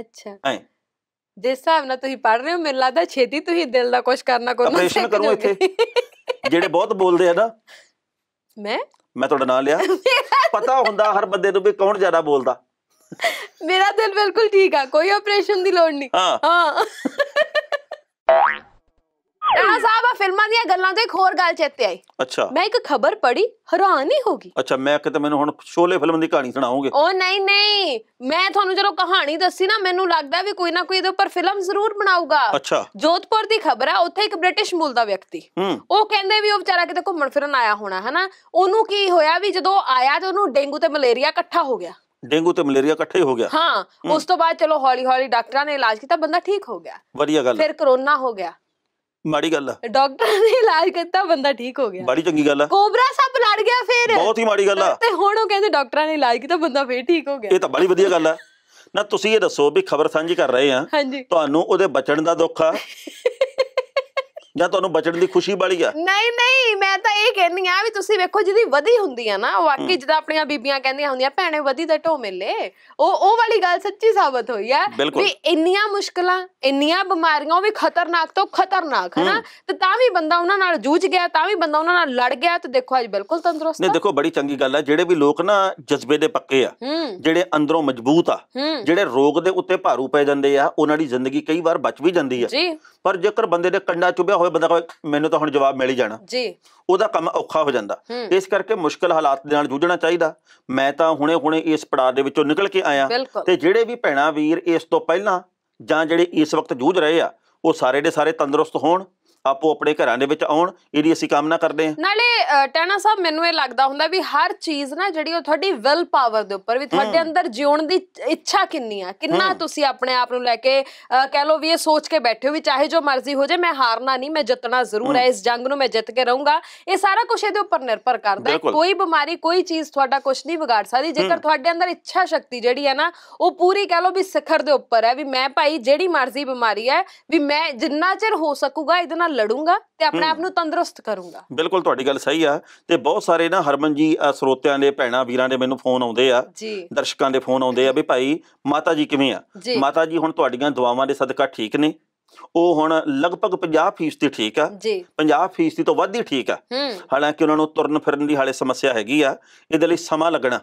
[SPEAKER 1] ਅੱਛਾ ਐਂ
[SPEAKER 2] ਜਿਸ ਹਿਸਾਬ ਨਾਲ ਤੁਸੀਂ ਪੜ ਰਹੇ ਹੋ ਮੈਨੂੰ ਲੱਗਦਾ ਛੇਤੀ ਤੁਸੀਂ ਦਿਲ ਦਾ ਕੁਝ ਕਰਨਾ ਕੋਈ ਆਪਰੇਸ਼ਨ ਕਰੋ ਇੱਥੇ
[SPEAKER 1] ਜਿਹੜੇ ਬਹੁਤ ਬੋਲਦੇ ਆ ਨਾ ਮੈਂ ਮੈਂ ਤੁਹਾਡਾ ਨਾਮ ਲਿਆ ਪਤਾ ਹੁੰਦਾ ਹਰ ਬੰਦੇ ਨੂੰ ਵੀ ਕੌਣ ਜ਼ਿਆਦਾ ਬੋਲਦਾ
[SPEAKER 2] ਮੇਰਾ ਦਿਲ ਬਿਲਕੁਲ ਠੀਕ ਆ ਕੋਈ ਆਪਰੇਸ਼ਨ ਦੀ ਲੋੜ ਨਹੀਂ ਹਾਂ ਆ ਸਾਹਿਬ ਆ ਫਿਲਮਾਂ ਦੀਆਂ ਗੱਲਾਂ ਤੋਂ ਇੱਕ ਹੋਰ ਗੱਲ ਚੇਤੇ ਆਈ ਅੱਛਾ ਮੈਂ ਇੱਕ ਖਬਰ ਪੜ੍ਹੀ ਹੈਰਾਨ ਹੀ ਹੋ ਗਈ
[SPEAKER 1] ਅੱਛਾ ਮੈਂ ਕਿਤੇ ਮੈਨੂੰ ਹੁਣ ਸ਼ੋਲੇ ਫਿਲਮ ਦੀ ਕਹਾਣੀ ਸੁਣਾਓਗੇ
[SPEAKER 2] ਉਹ ਨਹੀਂ ਨਹੀਂ ਮੈਂ ਤੁਹਾਨੂੰ ਜਦੋਂ ਕਹਾਣੀ ਦੱਸੀ ਨਾ ਮੈਨੂੰ ਲੱਗਦਾ ਵੀ ਕੋਈ ਨਾ ਕੋਈ ਇਹਦੇ ਉੱਪਰ ਫਿਲਮ ਜ਼ਰੂਰ ਬਣਾਊਗਾ ਅੱਛਾ ਜੋਧਪੁਰ ਦੀ ਖਬਰ ਆ ਉੱਥੇ ਇੱਕ ਬ੍ਰਿਟਿਸ਼ ਮੂਲ ਦਾ ਵਿਅਕਤੀ ਉਹ ਕਹਿੰਦੇ ਵੀ ਉਹ ਵਿਚਾਰਾ ਕਿਤੇ ਘੁੰਮਣ ਫਿਰਨ ਆਇਆ ਹੋਣਾ ਹਨਾ ਉਹਨੂੰ ਕੀ ਹੋਇਆ ਵੀ ਜਦੋਂ ਆਇਆ ਤੇ ਉਹਨੂੰ ਡੇਂਗੂ ਤੇ ਮਲੇਰੀਆ ਇਕੱਠਾ ਹੋ ਗਿਆ
[SPEAKER 1] ਡੇਂਗੂ ਤੇ ਮਲੇਰੀਆ ਇਕੱਠੇ ਹੋ ਗਿਆ
[SPEAKER 2] ਹਾਂ ਉਸ ਤੋਂ ਬਾਅਦ ਚਲੋ ਹੌਲੀ ਹੌਲੀ ਡਾਕਟਰਾਂ ਨੇ ਇਲਾਜ ਕੀਤਾ ਬੰਦਾ ਠੀਕ ਹੋ ਗਿਆ ਵਧੀਆ ਗੱਲ ਫਿਰ ਕਰੋਨਾ ਹੋ ਗਿਆ ਮਾੜੀ ਗੱਲ ਆ ਡਾਕਟਰ ਨੇ ਇਲਾਜ ਕੀਤਾ ਬੰਦਾ ਠੀਕ ਹੋ ਗਿਆ
[SPEAKER 1] ਬੜੀ ਚੰਗੀ ਗੱਲ ਆ
[SPEAKER 2] ਕੋਬਰਾ ਸੱਪ ਲੜ ਗਿਆ ਫੇਰ ਬਹੁਤ ਹੀ ਮਾੜੀ ਗੱਲ ਆ ਤੇ ਹੁਣ ਉਹ ਕਹਿੰਦੇ ਡਾਕਟਰਾਂ ਨੇ ਇਲਾਜ ਕੀਤਾ ਬੰਦਾ ਫੇਰ ਠੀਕ ਹੋ ਗਿਆ ਇਹ ਤਾਂ
[SPEAKER 1] ਬੜੀ ਵਧੀਆ ਗੱਲ ਆ ਨਾ ਤੁਸੀਂ ਇਹ ਦੱਸੋ ਵੀ ਖਬਰ ਸਾਂਝੀ ਕਰ ਰਹੇ ਆ ਤੁਹਾਨੂੰ ਉਹਦੇ ਬਚਣ ਦਾ ਦੁੱਖ ਆ ਜਾਂ ਤੁਹਾਨੂੰ ਬਚਣ ਦੀ ਖੁਸ਼ੀ ਵਾਲੀ ਆ
[SPEAKER 2] ਨਹੀਂ ਨਹੀਂ ਮੈਂ ਤਾਂ ਇਹ ਕਹਿੰਦੀ ਆ ਵੀ ਤੁਸੀਂ ਵੇਖੋ ਜਿਹਦੀ ਵਧੀ ਹੁੰਦੀ ਆ ਨਾ ਵਾਕਈ ਜਿਹਦਾ ਆਪਣੀਆਂ ਬੀਬੀਆਂ ਕਹਿੰਦੀਆਂ ਹੁੰਦੀਆਂ ਭੈਣੇ ਵਧੀ ਦਾ ਢੋ ਮਿਲੇ ਉਹ ਉਹ ਵਾਲੀ ਗੱਲ ਸੱਚੀ ਸਾਬਤ ਹੋਈ ਆ ਵੀ ਇੰਨੀਆਂ ਮੁਸ਼ਕਲਾਂ ਇੰਨੀਆਂ ਬਿਮਾਰੀਆਂ ਉਹ ਵੀ ਖਤਰਨਾਕ ਤੋਂ ਖਤਰਨਾਕ ਹੈ ਨਾ ਤੇ ਤਾਂ ਵੀ ਬੰਦਾ ਉਹਨਾਂ ਨਾਲ ਜੂਝ ਗਿਆ ਤਾਂ ਵੀ ਬੰਦਾ ਉਹਨਾਂ ਨਾਲ ਲੜ ਗਿਆ ਤੇ ਦੇਖੋ ਅੱਜ ਬਿਲਕੁਲ ਤੰਦਰੁਸਤ ਨਹੀਂ ਦੇਖੋ
[SPEAKER 1] ਬੜੀ ਚੰਗੀ ਗੱਲ ਆ ਜਿਹੜੇ ਵੀ ਲੋਕ ਨਾ ਜਜ਼ਬੇ ਦੇ ਪੱਕੇ ਆ ਜਿਹੜੇ ਅੰਦਰੋਂ ਮਜ਼ਬੂਤ ਆ ਜਿਹੜੇ ਰੋਗ ਦੇ ਉੱਤੇ ਭਾਰੂ ਪੈ ਜਾਂਦੇ ਆ ਉਹਨਾਂ ਦੀ ਜ਼ਿੰਦਗੀ ਕਈ ਵਾਰ ਬਚ ਵੀ ਜਾਂਦੀ ਆ ਪਰ ਜੇਕਰ ਬੰਦੇ ਦੇ ਕੰਡਾ ਚੁਬਿਆ ਹੋਵੇ ਬੰਦਾ ਕਹੇ ਮੈਨੂੰ ਤਾਂ ਹੁਣ ਜਵਾਬ ਮਿਲ ਹੀ ਜਾਣਾ ਜੀ ਉਹਦਾ ਕੰਮ ਔਖਾ ਹੋ ਜਾਂਦਾ ਇਸ ਕਰਕੇ ਮੁਸ਼ਕਲ ਹਾਲਾਤ ਦੇ ਨਾਲ ਜੂਝਣਾ ਚਾਹੀਦਾ ਮੈਂ ਤਾਂ ਹੁਣੇ-ਹੁਣੇ ਇਸ ਪੜਾਅ ਦੇ ਵਿੱਚੋਂ ਨਿਕਲ ਕੇ ਆਇਆ ਤੇ ਜਿਹੜੇ ਵੀ ਭੈਣਾ ਵੀਰ ਇਸ ਤੋਂ ਪਹਿਲਾਂ ਜਾਂ ਜਿਹੜੇ ਇਸ ਵਕਤ ਜੂਝ ਰਹੇ ਆ ਉਹ ਸਾਰੇ ਦੇ ਸਾਰੇ ਤੰਦਰੁਸਤ ਹੋਣ ਆਪੋ ਆਪਣੇ ਘਰਾਂ ਦੇ ਵਿੱਚ ਆਉਣ ਇਹਦੀ ਅਸੀਂ ਕਾਮਨਾ ਕਰਦੇ ਹਾਂ
[SPEAKER 2] ਨਾਲੇ ਟੈਣਾ ਸਾਹਿਬ ਮੈਨੂੰ ਇਹ ਲੱਗਦਾ ਹੁੰਦਾ ਵੀ ਹਰ ਚੀਜ਼ ਨਾ ਜਿਹੜੀ ਉਹ ਤੁਹਾਡੀ ਵਿਲ ਪਾਵਰ ਦੇ ਉੱਪਰ ਵੀ ਤੁਹਾਡੇ ਅੰਦਰ ਜਿਉਣ ਦੀ ਇੱਛਾ ਕਿੰਨੀ ਆ ਕਿੰਨਾ ਤੁਸੀਂ ਆਪਣੇ ਆਪ ਨੂੰ ਲੈ ਕੇ ਕਹਿ ਲੋ ਵੀ ਇਹ ਸੋਚ ਕੇ ਬੈਠੇ ਹੋ ਵੀ ਚਾਹੇ ਜੋ ਮਰਜ਼ੀ ਹੋ ਜਾਏ ਮੈਂ ਹਾਰਨਾ ਨਹੀਂ ਮੈਂ ਜਿੱਤਣਾ ਜ਼ਰੂਰ ਹੈ ਇਸ ਜੰਗ ਨੂੰ ਮੈਂ ਜਿੱਤ ਕੇ ਰਹੂੰਗਾ ਇਹ ਸਾਰਾ ਕੁਝ ਇਹਦੇ ਉੱਪਰ ਨਿਰਭਰ ਕਰਦਾ ਕੋਈ ਬਿਮਾਰੀ ਕੋਈ ਚੀਜ਼ ਤੁਹਾਡਾ ਕੁਝ ਨਹੀਂ ਵਿਗਾੜ ਸਕਦੀ ਜੇਕਰ ਤੁਹਾਡੇ ਅੰਦਰ ਇੱਛਾ ਸ਼ਕਤੀ ਜਿਹੜੀ ਹੈ ਨਾ ਉਹ ਪੂਰੀ ਕਹਿ ਲੋ ਵੀ ਸਿਖਰ ਦੇ ਉੱਪਰ ਹੈ ਵੀ ਮੈਂ ਭਾਈ ਜਿਹੜੀ ਮਰਜ਼ੀ ਬਿਮਾਰੀ ਹੈ ਵੀ ਮੈਂ ਜਿੰਨਾ ਚਿਰ ਹੋ ਸਕੂਗਾ ਇਹਦੇ ਨਾਲ ਲੜੂੰਗਾ ਤੇ ਆਪਣੇ ਆਪ ਨੂੰ ਤੰਦਰੁਸਤ ਕਰੂੰਗਾ
[SPEAKER 1] ਬਿਲਕੁਲ ਤੁਹਾਡੀ ਗੱਲ ਸਹੀ ਆ ਤੇ ਬਹੁਤ ਸਾਰੇ ਨਾ ਹਰਮਨ ਜੀ ਸਰੋਤਿਆਂ ਦੇ ਭੈਣਾ ਵੀਰਾਂ ਦੇ ਮੈਨੂੰ ਫੋਨ ਆਉਂਦੇ ਆ ਦਰਸ਼ਕਾਂ ਦੇ ਫੋਨ ਆਉਂਦੇ ਆ ਵੀ ਭਾਈ ਮਾਤਾ ਜੀ ਕਿਵੇਂ ਆ ਮਾਤਾ ਜੀ ਹੁਣ ਤੁਹਾਡੀਆਂ ਦੁਆਵਾਂ ਦੇ ਸਦਕਾ ਠੀਕ ਨੇ ਉਹ ਹੁਣ ਲਗਭਗ 50% ਤੇ ਠੀਕ ਆ ਜੀ 50% ਤੋਂ ਵੱਧ ਹੀ ਠੀਕ ਆ ਹਾਲਾਂਕਿ ਉਹਨਾਂ ਨੂੰ ਤੁਰਨ ਫਿਰਨ ਦੀ ਹਾਲੇ ਸਮੱਸਿਆ ਹੈਗੀ ਆ ਇਹਦੇ ਲਈ ਸਮਾਂ ਲੱਗਣਾ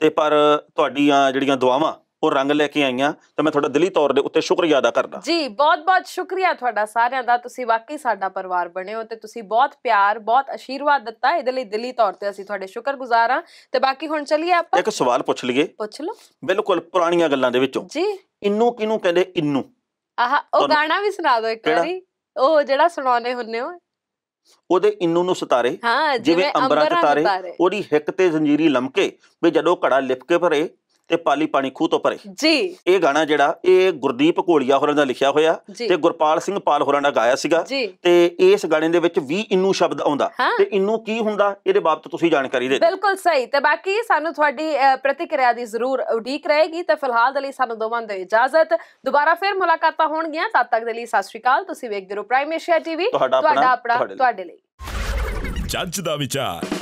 [SPEAKER 1] ਤੇ ਪਰ ਤੁਹਾਡੀਆਂ ਜਿਹੜੀਆਂ ਦੁਆਵਾਂ ਉਹ ਰੰਗ ਲੈ ਕੇ ਆਈਆਂ ਤਾਂ ਮੈਂ ਤੁਹਾਡਾ ਦਿਲੀ ਤੌਰ ਦੇ ਉੱਤੇ ਸ਼ੁਕਰੀਆ ਅਦਾ ਕਰਦਾ ਜੀ
[SPEAKER 2] ਬਹੁਤ-ਬਹੁਤ ਸ਼ੁਕਰੀਆ ਤੁਹਾਡਾ ਸਾਰਿਆਂ ਦਾ ਤੁਸੀਂ ਵਾਕਈ ਸਾਡਾ ਪਰਿਵਾਰ ਬਣੇ ਹੋ ਤੇ ਤੁਸੀਂ ਬਹੁਤ ਪਿਆਰ ਬਹੁਤ ਅਸ਼ੀਰਵਾਦ ਦਿੱਤਾ ਇਹਦੇ ਲਈ ਦਿਲੀ ਤੌਰ ਤੇ ਅਸੀਂ ਤੁਹਾਡੇ ਸ਼ੁਕਰਗੁਜ਼ਾਰ ਹਾਂ ਤੇ ਬਾਕੀ ਹੁਣ ਚੱਲੀਏ ਆਪਾਂ
[SPEAKER 1] ਇੱਕ ਸਵਾਲ ਪੁੱਛ ਲਈਏ ਪੁੱਛ ਲਓ ਬਿਲਕੁਲ ਪੁਰਾਣੀਆਂ ਗੱਲਾਂ ਦੇ ਵਿੱਚੋਂ ਜੀ ਇਨੂੰ ਕਿਨੂੰ ਕਹਿੰਦੇ ਇਨੂੰ
[SPEAKER 2] ਆਹਾ ਉਹ ਗਾਣਾ ਵੀ ਸੁਣਾ ਦਿਓ ਇੱਕ ਵਾਰੀ ਉਹ ਜਿਹੜਾ ਸੁਣਾਉਨੇ ਹੁੰਨੇ ਹੋ
[SPEAKER 1] ਉਹਦੇ ਇਨੂੰ ਨੂੰ ਸਤਾਰੇ ਜਿਵੇਂ ਅੰਬਰਾਂ ਦੇ ਤਾਰੇ ਉਹਦੀ ਹਿੱਕ ਤੇ ਜ਼ੰਜੀਰੀ ਲਮਕੇ ਵੀ ਜਦੋਂ ਘੜਾ ਲਿਪਕੇ ਭਰੇ ਇਹ ਪਾਲੀ ਪਾਣੀ ਖੂਹ ਤੋਂ ਪਰੇ ਜੀ ਇਹ ਗਾਣਾ ਜਿਹੜਾ ਇਹ ਗੁਰਦੀਪ ਘੋੜੀਆ ਹੋਰਾਂ ਦਾ ਲਿਖਿਆ ਹੋਇਆ ਤੇ ਗੁਰਪਾਲ ਸਿੰਘ ਪਾਲ ਹੋਰਾਂ ਦਾ ਗਾਇਆ ਸੀਗਾ ਤੇ ਇਸ ਗਾਣੇ ਦੇ ਵਿੱਚ ਵੀ ਇਨੂ ਸ਼ਬਦ ਆਉਂਦਾ ਤੇ ਇਨੂ ਕੀ ਹੁੰਦਾ ਇਹਦੇ ਬਾਬਤ ਤੁਸੀਂ ਜਾਣਕਾਰੀ ਦੇ
[SPEAKER 2] ਬਿਲਕੁਲ ਸਹੀ ਤੇ ਬਾਕੀ ਸਾਨੂੰ ਤੁਹਾਡੀ ਪ੍ਰਤੀਕਿਰਿਆ ਦੀ ਜ਼ਰੂਰ ਉਡੀਕ ਰਹੇਗੀ ਤੇ ਫਿਲਹਾਲ ਦੇ ਲਈ ਸਾਨੂੰ ਦੋਵਾਂ ਦੇ ਇਜਾਜ਼ਤ ਦੁਬਾਰਾ ਫੇਰ ਮੁਲਾਕਾਤਾਂ ਹੋਣਗੀਆਂ ਤਦ ਤੱਕ ਦੇ ਲਈ ਸਤਿ ਸ਼੍ਰੀ ਅਕਾਲ ਤੁਸੀਂ ਵੇਖਦੇ ਰਹੋ ਪ੍ਰਾਈਮ ਏਸ਼ੀਆ ਟੀਵੀ ਤੁਹਾਡਾ ਆਪਣਾ ਤੁਹਾਡੇ ਲਈ
[SPEAKER 1] ਜੱਜ ਦਾ ਵਿਚਾਰ